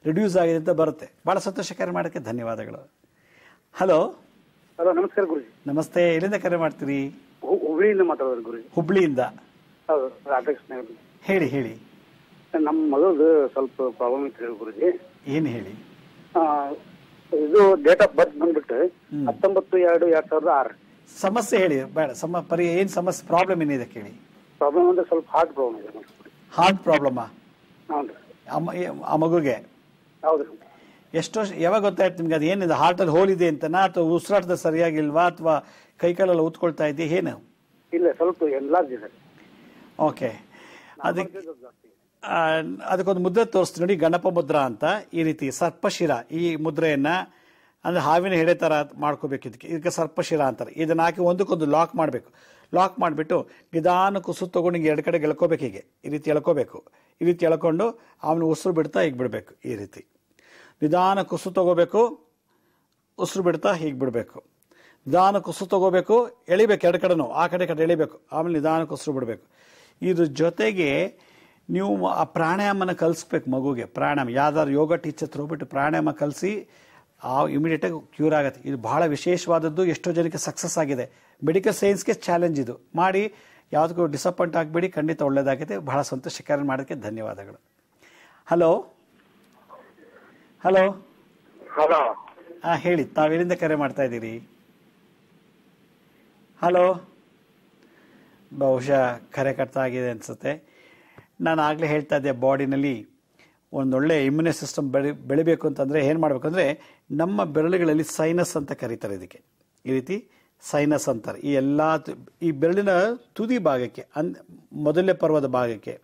ರಿಡ್ಯೂಸ್ ಆಗಿದೆ ಅಂತ ಬರುತ್ತೆ ಭಾಳ ಸಂತೋಷಕರ ಮಾಡೋಕ್ಕೆ ಧನ್ಯವಾದಗಳು ಹಲೋ ಹಲೋ ನಮಸ್ಕಾರ ಗುರುಜಿ ನಮಸ್ತೆ ಎಲ್ಲಿಂದ ಕರೆ ಮಾಡ್ತೀರಿ ಹುಬ್ಳಿಯಿಂದ ಮಾತಾಡೋದು ಗುರುಜಿ ಹುಬ್ಳಿಯಿಂದ ಹೇಳಿ ಹೇಳಿ ನಮ್ಮ ಮಗಳದು ಸ್ವಲ್ಪ ಪ್ರಾಬ್ಲಮ್ ಇತ್ತು ಹೇಳಿ ಗುರುಜಿ ಏನು ಹೇಳಿ ಇದು ಡೇಟ್ ಆಫ್ ಬರ್ತ್ ಬಂದ್ಬಿಟ್ಟು ಹತ್ತೊಂಬತ್ತು ಎರಡು ಎರಡ್ ಸಾವಿರದ ಆರು ಸಮಸ್ಯೆ ಹೇಳಿ ಬೇಡ ಸಮ ಪರಿ ಏನು ಸಮಸ್ಯೆ ಪ್ರಾಬ್ಲಮ್ ಏನಿದೆ ಕೇಳಿ ಪ್ರಾಬ್ಲಮ್ ಅಂದ್ರೆ ಸ್ವಲ್ಪ ಹಾರ್ಟ್ ಪ್ರಾಬ್ಲಮ್ ಇದೆ ಹಾರ್ಟ್ ಪ್ರಾಬ್ಲಮಾ ಆ ಮಗುಗೆ ಹೌದು ಎಷ್ಟು ಯಾವಾಗ ಗೊತ್ತಾಯ್ತು ನಿಮ್ಗೆ ಅದು ಏನಿದೆ ಹಾರ್ಟಲ್ಲಿ ಹೋಲ್ ಇದೆ ಅಂತನಾ ಅಥವಾ ಉಸಿರಾಟದ ಸರಿಯಾಗಿಲ್ವಾ ಅಥವಾ ಕೈಕಾಲೆಲ್ಲ ಉತ್ಕೊಳ್ತಾ ಇದೆಯಾ ಏನು ಇಲ್ಲ ಸ್ವಲ್ಪ ಎಲ್ಲಾರ್ಜಿ ಇದೆ ಓಕೆ ಅದಕ್ಕೆ ಅದಕ್ಕೊಂದು ಮುದ್ರೆ ತೋರಿಸ್ತೀನಿ ನೋಡಿ ಗಣಪ ಮುದ್ರಾ ಅಂತ ಈ ರೀತಿ ಸರ್ಪಶಿರ ಈ ಮುದ್ರೆಯನ್ನ ಅಂದ್ರೆ ಹಾವಿನ ಎಡೆ ತರ ಮಾಡ್ಕೋಬೇಕು ಇದಕ್ಕೆ ಇದಕ್ಕೆ ಸರ್ಪಶಿರ ಅಂತಾರೆ ಇದನ್ನ ಹಾಕಿ ಒಂದಕ್ಕೊಂದು ಲಾಕ್ ಮಾಡಬೇಕು ಲಾಕ್ ಮಾಡಿಬಿಟ್ಟು ನಿಧಾನ ಕುಸು ತೊಗೊಂಡು ಹಿಂಗೆ ಎರಡು ಕಡೆ ಎಳ್ಕೋಬೇಕು ಹೀಗೆ ಈ ರೀತಿ ಎಳ್ಕೋಬೇಕು ಈ ರೀತಿ ಎಳ್ಕೊಂಡು ಅವನು ಉಸಿರು ಬಿಡ್ತಾ ಹೀಗೆ ಬಿಡಬೇಕು ಈ ರೀತಿ ನಿಧಾನ ಕುಸು ತಗೋಬೇಕು ಉಸಿರು ಬಿಡ್ತಾ ಹೀಗೆ ಬಿಡಬೇಕು ನಿಧಾನ ಕುಸು ತಗೋಬೇಕು ಎಳಿಬೇಕು ಎರಡು ಕಡೆನೂ ಆ ಕಡೆ ಕಡೆ ಎಳಿಬೇಕು ಆಮೇಲೆ ನಿಧಾನಕ್ಕೆ ಉಸಿರು ಬಿಡಬೇಕು ಇದ್ರ ಜೊತೆಗೆ ನೀವು ಆ ಪ್ರಾಣಾಯಾಮನ ಕಲಿಸ್ಬೇಕು ಮಗುಗೆ ಪ್ರಾಣಾಯಾಮ ಯಾವ್ದಾದ್ರು ಯೋಗ ಟೀಚರ್ ಹೋಗ್ಬಿಟ್ಟು ಪ್ರಾಣಾಯಾಮ ಕಲಿಸಿ ಆ ಇಮಿಡಿಯೇಟಾಗಿ ಕ್ಯೂರ್ ಆಗುತ್ತೆ ಇದು ಭಾಳ ವಿಶೇಷವಾದದ್ದು ಎಷ್ಟೋ ಜನಕ್ಕೆ ಸಕ್ಸಸ್ ಆಗಿದೆ ಮೆಡಿಕಲ್ ಸೈನ್ಸ್ಗೆ ಚಾಲೆಂಜ್ ಇದು ಮಾಡಿ ಯಾವುದಕ್ಕೂ ಡಿಸಪಾಯಿಂಟ್ ಆಗಬೇಡಿ ಖಂಡಿತ ಒಳ್ಳೇದಾಗಿದೆ ಬಹಳ ಸಂತೋಷಕರ ಮಾಡೋದಕ್ಕೆ ಧನ್ಯವಾದಗಳು ಹಲೋ ಹಲೋ ಹಲೋ ಹಾಂ ಹೇಳಿ ತಾವೆಲ್ಲಿಂದ ಕರೆ ಮಾಡ್ತಾ ಇದ್ದೀರಿ ಹಲೋ ಬಹುಶಃ ಕರೆ ಕಟ್ತಾ ಆಗಿದೆ ಅನಿಸುತ್ತೆ ನಾನು ಆಗಲೇ ಹೇಳ್ತಾ ಇದ್ದೆ ಬಾಡಿನಲ್ಲಿ ಒಂದೊಳ್ಳೆ ಇಮ್ಯುನಿ ಸಿಸ್ಟಮ್ ಬೆಳಿ ಬೆಳಿಬೇಕು ಅಂತಂದರೆ ಏನು ಮಾಡಬೇಕಂದ್ರೆ ನಮ್ಮ ಬೆರಳುಗಳಲ್ಲಿ ಸೈನಸ್ ಅಂತ ಕರೀತಾರೆ ಇದಕ್ಕೆ ಈ ರೀತಿ ಸೈನಸ್ ಅಂತಾರೆ ಈ ಎಲ್ಲ ಈ ಬೆರಳಿನ ತುದಿ ಭಾಗಕ್ಕೆ ಅನ್ ಮೊದಲನೇ ಪರ್ವದ ಭಾಗಕ್ಕೆ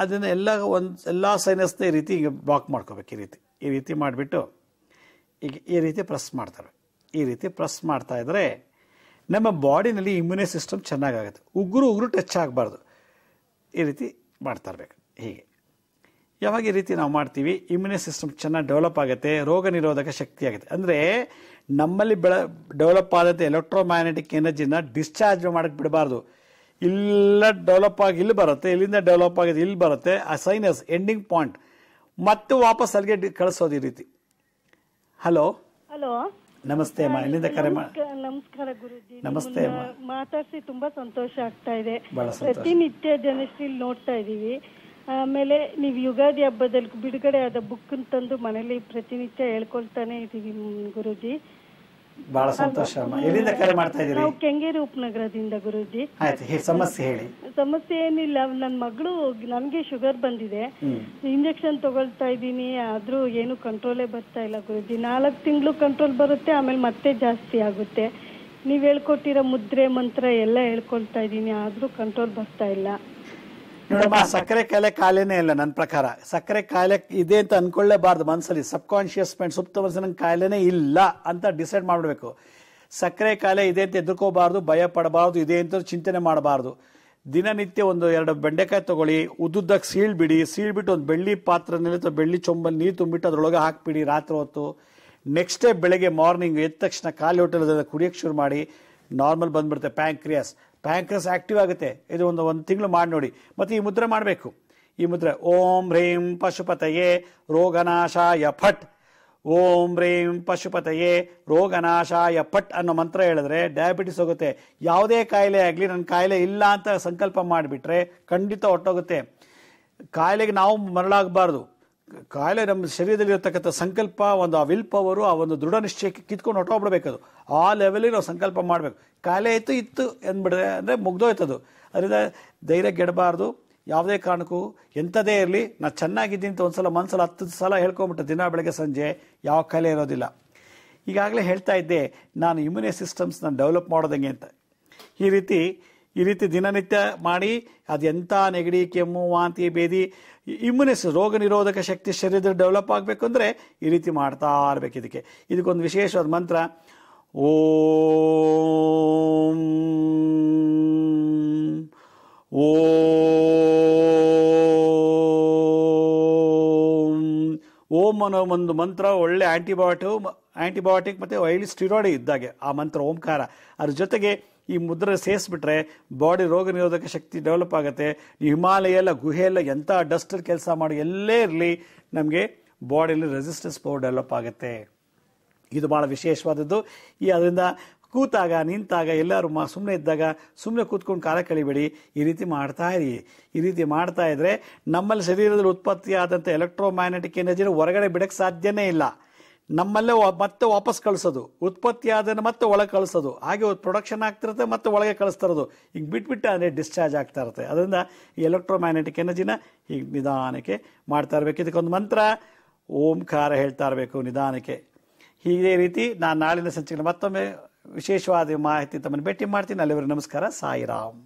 ಅದನ್ನು ಎಲ್ಲ ಒಂದು ಎಲ್ಲ ಸೈನಸ್ನ ಈ ರೀತಿ ಈಗ ಬ್ಲಾಕ್ ಮಾಡ್ಕೋಬೇಕು ಈ ರೀತಿ ಈ ರೀತಿ ಮಾಡಿಬಿಟ್ಟು ಈಗ ಈ ರೀತಿ ಪ್ರೆಸ್ ಮಾಡ್ತಾರೆ ಈ ರೀತಿ ಪ್ರೆಸ್ ಮಾಡ್ತಾಯಿದ್ರೆ ನಮ್ಮ ಬಾಡಿನಲ್ಲಿ ಇಮ್ಯುನಿ ಸಿಸ್ಟಮ್ ಚೆನ್ನಾಗಾಗುತ್ತೆ ಉಗುರು ಉಗುರು ಟಚ್ ಆಗಬಾರ್ದು ಈ ರೀತಿ ಮಾಡ್ತಾ ಇರಬೇಕು ಹೀಗೆ ಯಾವಾಗ ಈ ರೀತಿ ನಾವು ಮಾಡ್ತೀವಿ ಇಮ್ಯುನಿ ಸಿಸ್ಟಮ್ ಚೆನ್ನಾಗಿ ಡೆವಲಪ್ ಆಗುತ್ತೆ ರೋಗ ನಿರೋಧಕ ಶಕ್ತಿ ಆಗುತ್ತೆ ಅಂದರೆ ನಮ್ಮಲ್ಲಿ ಬೆಳ ಡೆವಲಪ್ ಆದಂಥ ಎಲೆಕ್ಟ್ರೋಮ್ಯಾಗ್ನೆಟಿಕ್ ಎನರ್ಜಿನ ಡಿಸ್ಚಾರ್ಜ್ ಮಾಡೋಕ್ಕೆ ಬಿಡಬಾರ್ದು ಇಲ್ಲ ಡೆವಲಪ್ ಆಗಿ ಇಲ್ಲಿ ಬರುತ್ತೆ ಇಲ್ಲಿಂದ ಡೆವಲಪ್ ಆಗಿದೆ ಇಲ್ಲಿ ಬರುತ್ತೆ ಆ ಸೈನಸ್ ಎಂಡಿಂಗ್ ಪಾಯಿಂಟ್ ಮತ್ತೆ ವಾಪಸ್ ಅಲ್ಲಿಗೆ ಕಳಿಸೋದು ಈ ರೀತಿ ಹಲೋ ಹಲೋ ನಮಸ್ತೆ ಅಮ್ಮ ಇಲ್ಲಿಂದ ಕರೆ ನಮಸ್ಕಾರ ಗುರುಜಿ ನಮಸ್ತೆ ಮಾತಾಡಿಸಿ ತುಂಬಾ ಸಂತೋಷ ಆಗ್ತಾ ಇದೆ ಪ್ರತಿನಿತ್ಯ ಜನಶ್ರೀಲ್ ನೋಡ್ತಾ ಇದೀವಿ ಆಮೇಲೆ ನೀವು ಯುಗಾದಿ ಹಬ್ಬದಲ್ಲಿ ಬಿಡುಗಡೆ ಆದ ಬುಕ್ ತಂದು ಮನೇಲಿ ಪ್ರತಿನಿತ್ಯ ಹೇಳ್ಕೊಳ್ತಾನೆ ಇದೀವಿ ಗುರುಜಿ ಬಹಳ ಎಲ್ಲಿಂದ ಕರೆ ಮಾಡ್ತಾ ಇದ್ದೀರಿ ನಾವು ಕೆಂಗೇರಿ ಉಪನಗರದಿಂದ ಗುರುಜಿ ಸಮಸ್ಯೆ ಹೇಳಿ ಸಮಸ್ಯೆ ಏನಿಲ್ಲ ನನ್ನ ಮಗಳು ನನಗೆ ಶುಗರ್ ಬಂದಿದೆ ಇಂಜೆಕ್ಷನ್ ತಗೊಳ್ತಾ ಇದ್ದೀನಿ ಆದ್ರೂ ಏನು ಕಂಟ್ರೋಲೇ ಬರ್ತಾ ಇಲ್ಲ ಗುರುಜಿ ನಾಲ್ಕು ತಿಂಗಳು ಕಂಟ್ರೋಲ್ ಬರುತ್ತೆ ಆಮೇಲೆ ಮತ್ತೆ ಜಾಸ್ತಿ ಆಗುತ್ತೆ ನೀವು ಹೇಳ್ಕೊಟ್ಟಿರೋ ಮುದ್ರೆ ಮಂತ್ರ ಎಲ್ಲ ಹೇಳ್ಕೊಳ್ತಾ ಇದ್ದೀನಿ ಆದ್ರೂ ಕಂಟ್ರೋಲ್ ಬರ್ತಾ ಇಲ್ಲ ನೋಡಮ್ಮ ಸಕ್ಕರೆ ಕಾಯಿಲೆ ಕಾಯಿಲೆನೇ ಇಲ್ಲ ನನ್ನ ಪ್ರಕಾರ ಸಕ್ಕರೆ ಕಾಯಿಲೆ ಇದೆ ಅಂತ ಅನ್ಕೊಳ್ಳೇಬಾರ್ದು ಮನಸ್ಸಲ್ಲಿ ಸಬ್ ಕಾನ್ಶಿಯಸ್ ಮೈಂಡ್ ಸುಪ್ತ ಮನಸ್ಸಿನ ಕಾಯಿಲೆನೇ ಇಲ್ಲ ಅಂತ ಡಿಸೈಡ್ ಮಾಡಬೇಕು ಸಕ್ಕರೆ ಕಾಯಿಲೆ ಇದೆ ಅಂತ ಎದುರ್ಕೋಬಾರ್ದು ಭಯ ಪಡಬಾರ್ದು ಇದೆ ಅಂತ ಚಿಂತನೆ ಮಾಡಬಾರ್ದು ದಿನನಿತ್ಯ ಒಂದು ಎರಡು ಬೆಂಡೆಕಾಯಿ ತಗೊಳ್ಳಿ ಉದ್ದುದ್ದಕ್ಕೆ ಸೀಳ್ಬಿಡಿ ಸೀಳ್ಬಿಟ್ಟು ಒಂದು ಬೆಳ್ಳಿ ಪಾತ್ರನಲ್ಲಿ ಅಥವಾ ಬೆಳ್ಳಿ ಚೊಂಬಲ್ಲಿ ನೀರು ತುಂಬಿಟ್ಟು ಅದರೊಳಗೆ ಹಾಕ್ಬಿಡಿ ರಾತ್ರಿ ಹೊತ್ತು ನೆಕ್ಸ್ಟ್ ಡೇ ಬೆಳಗ್ಗೆ ಮಾರ್ನಿಂಗ್ ಎದ್ದ ತಕ್ಷಣ ಖಾಲಿ ಹೋಟೆಲ್ ಕುಡಿಯೋಕ್ಕೆ ಶುರು ಮಾಡಿ ನಾರ್ಮಲ್ ಬಂದ್ಬಿಡುತ್ತೆ ಪ್ಯಾಂಕ್ರಿಯಾಸ್ ಪ್ಯಾಂಕ್ರಸ್ ಆಕ್ಟಿವ್ ಆಗುತ್ತೆ ಇದು ಒಂದು ಒಂದು ತಿಂಗಳು ಮಾಡಿ ನೋಡಿ ಮತ್ತು ಈ ಮುದ್ರೆ ಮಾಡಬೇಕು ಈ ಮುದ್ರೆ ಓಂ ಹ್ರೀಂ ಪಶುಪತಯೇ ರೋಗನಾಶಾಯ ಫಟ್ ಓಂ ಹ್ರೀಂ ಪಶುಪತಯೇ ರೋಗನಾಶಾಯ ಫಟ್ ಅನ್ನೋ ಮಂತ್ರ ಹೇಳಿದ್ರೆ ಡಯಾಬಿಟಿಸ್ ಹೋಗುತ್ತೆ ಯಾವುದೇ ಕಾಯಿಲೆ ಆಗಲಿ ನನ್ನ ಕಾಯಿಲೆ ಇಲ್ಲ ಅಂತ ಸಂಕಲ್ಪ ಮಾಡಿಬಿಟ್ರೆ ಖಂಡಿತ ಹೊಟ್ಟೋಗುತ್ತೆ ಕಾಯಿಲೆಗೆ ನಾವು ಮರಳಾಗಬಾರ್ದು ಕಾಯಿಲೆ ನಮ್ಮ ಶರೀರದಲ್ಲಿ ಇರತಕ್ಕಂಥ ಸಂಕಲ್ಪ ಒಂದು ಆ ವಿಲ್ ಪವರು ಆ ಒಂದು ದೃಢ ನಿಶ್ಚಯಕ್ಕೆ ಕಿತ್ಕೊಂಡು ಹೊಟ್ಟೋಗ್ಬಿಡ್ಬೇಕದು ಆ ಲೆವೆಲಿಗೆ ನಾವು ಸಂಕಲ್ಪ ಮಾಡಬೇಕು ಕಾಯಿಲೆ ಇತ್ತು ಇತ್ತು ಅಂದ್ಬಿಟ್ರೆ ಅಂದರೆ ಮುಗ್ದೋಯ್ತದು ಅದರಿಂದ ಧೈರ್ಯ ಗೆಡಬಾರ್ದು ಯಾವುದೇ ಕಾರಣಕ್ಕೂ ಎಂಥದೇ ಇರಲಿ ನಾನು ಚೆನ್ನಾಗಿದ್ದೀನಿ ಅಂತ ಒಂದು ಸಲ ಮನಸ್ಸಲ್ಲಿ ಹತ್ತು ಸಲ ಹೇಳ್ಕೊಂಬಿಟ್ಟು ದಿನ ಬೆಳಗ್ಗೆ ಸಂಜೆ ಯಾವ ಕಾಯಿಲೆ ಇರೋದಿಲ್ಲ ಈಗಾಗಲೇ ಹೇಳ್ತಾ ಇದ್ದೆ ನಾನು ಇಮ್ಯುನೇ ಸಿಸ್ಟಮ್ಸ್ ನಾನು ಡೆವಲಪ್ ಮಾಡೋದಂಗೆ ಅಂತ ಈ ರೀತಿ ಈ ರೀತಿ ದಿನನಿತ್ಯ ಮಾಡಿ ಅದು ಎಂಥ ನೆಗಡಿ ಕೆಮ್ಮು ವಾಂತಿ ಬೇದಿ ಇಮ್ಯುನೆಸ್ ರೋಗ ನಿರೋಧಕ ಶಕ್ತಿ ಶರೀರದಲ್ಲಿ ಡೆವಲಪ್ ಆಗಬೇಕು ಅಂದರೆ ಈ ರೀತಿ ಮಾಡ್ತಾ ಇರಬೇಕು ಇದಕ್ಕೆ ಇದಕ್ಕೊಂದು ವಿಶೇಷವಾದ ಮಂತ್ರ ಓಂ ಓಂ ಓಂ ಅನ್ನೋ ಒಂದು ಮಂತ್ರ ಒಳ್ಳೆ ಆ್ಯಂಟಿಬಯೋಟಿಕ್ ಆ್ಯಂಟಿಬಯೋಟಿಕ್ ಮತ್ತು ವೈಲ್ಡ್ ಸ್ಟಿರಾಯ್ಡ್ ಇದ್ದಾಗೆ ಆ ಮಂತ್ರ ಓಂಕಾರ ಅದ್ರ ಜೊತೆಗೆ ಈ ಮುದ್ರೆ ಸೇರಿಸ್ಬಿಟ್ರೆ ಬಾಡಿ ರೋಗ ನಿರೋಧಕ ಶಕ್ತಿ ಡೆವಲಪ್ ಆಗುತ್ತೆ ಹಿಮಾಲಯ ಎಲ್ಲ ಗುಹೆ ಎಲ್ಲ ಎಂಥ ಡಸ್ಟರ್ ಕೆಲಸ ಮಾಡಿ ಎಲ್ಲೇ ಇರಲಿ ನಮಗೆ ಬಾಡಿಯಲ್ಲಿ ರೆಸಿಸ್ಟೆನ್ಸ್ ಪವರ್ ಡೆವಲಪ್ ಆಗುತ್ತೆ ಇದು ಭಾಳ ವಿಶೇಷವಾದದ್ದು ಈ ಅದರಿಂದ ಕೂತಾಗ ನಿಂತಾಗ ಎಲ್ಲರೂ ಮಾ ಸುಮ್ಮನೆ ಇದ್ದಾಗ ಸುಮ್ಮನೆ ಕೂತ್ಕೊಂಡು ಕಾಲ ಕಳಿಬೇಡಿ ಈ ರೀತಿ ಮಾಡ್ತಾ ಇರಿ ಈ ರೀತಿ ಮಾಡ್ತಾ ಇದ್ದರೆ ನಮ್ಮಲ್ಲಿ ಶರೀರದಲ್ಲಿ ಉತ್ಪತ್ತಿಯಾದಂಥ ಎಲೆಕ್ಟ್ರೋಮ್ಯಾಗ್ನೆಟಿಕ್ ಮ್ಯಾಗ್ನೆಟಿಕ್ ಎನರ್ಜಿನ ಹೊರಗಡೆ ಬಿಡೋಕ್ಕೆ ಸಾಧ್ಯವೇ ಇಲ್ಲ ನಮ್ಮಲ್ಲೇ ಮತ್ತೆ ವಾಪಸ್ ಕಳಿಸೋದು ಉತ್ಪತ್ತಿ ಆದನ್ನು ಮತ್ತೆ ಒಳಗೆ ಕಳಿಸೋದು ಹಾಗೆ ಪ್ರೊಡಕ್ಷನ್ ಆಗ್ತಿರುತ್ತೆ ಮತ್ತೆ ಒಳಗೆ ಕಳಿಸ್ತಿರೋದು ಈಗ ಬಿಟ್ಬಿಟ್ಟು ಅದೇ ಡಿಸ್ಚಾರ್ಜ್ ಆಗ್ತಾ ಇರುತ್ತೆ ಅದರಿಂದ ಈ ಎಲೆಕ್ಟ್ರೋಮ್ಯಾಗ್ನೆಟಿಕ್ ಎನರ್ಜಿನ ಈಗ ನಿಧಾನಕ್ಕೆ ಮಾಡ್ತಾ ಇರಬೇಕು ಇದಕ್ಕೊಂದು ಮಂತ್ರ ಓಂಕಾರ ಹೇಳ್ತಾ ಇರಬೇಕು ನಿಧಾನಕ್ಕೆ ಹೀಗೆ ರೀತಿ ನಾನು ನಾಳಿನ ಸಂಚಿಕೆ ಮತ್ತೊಮ್ಮೆ ವಿಶೇಷವಾದ ಮಾಹಿತಿ ತಮ್ಮನ್ನು ಭೇಟಿ ಮಾಡ್ತೀನಿ ಅಲ್ಲಿವರೆಗೆ ನಮಸ್ಕಾರ ಸಾಯಿರಾಮ್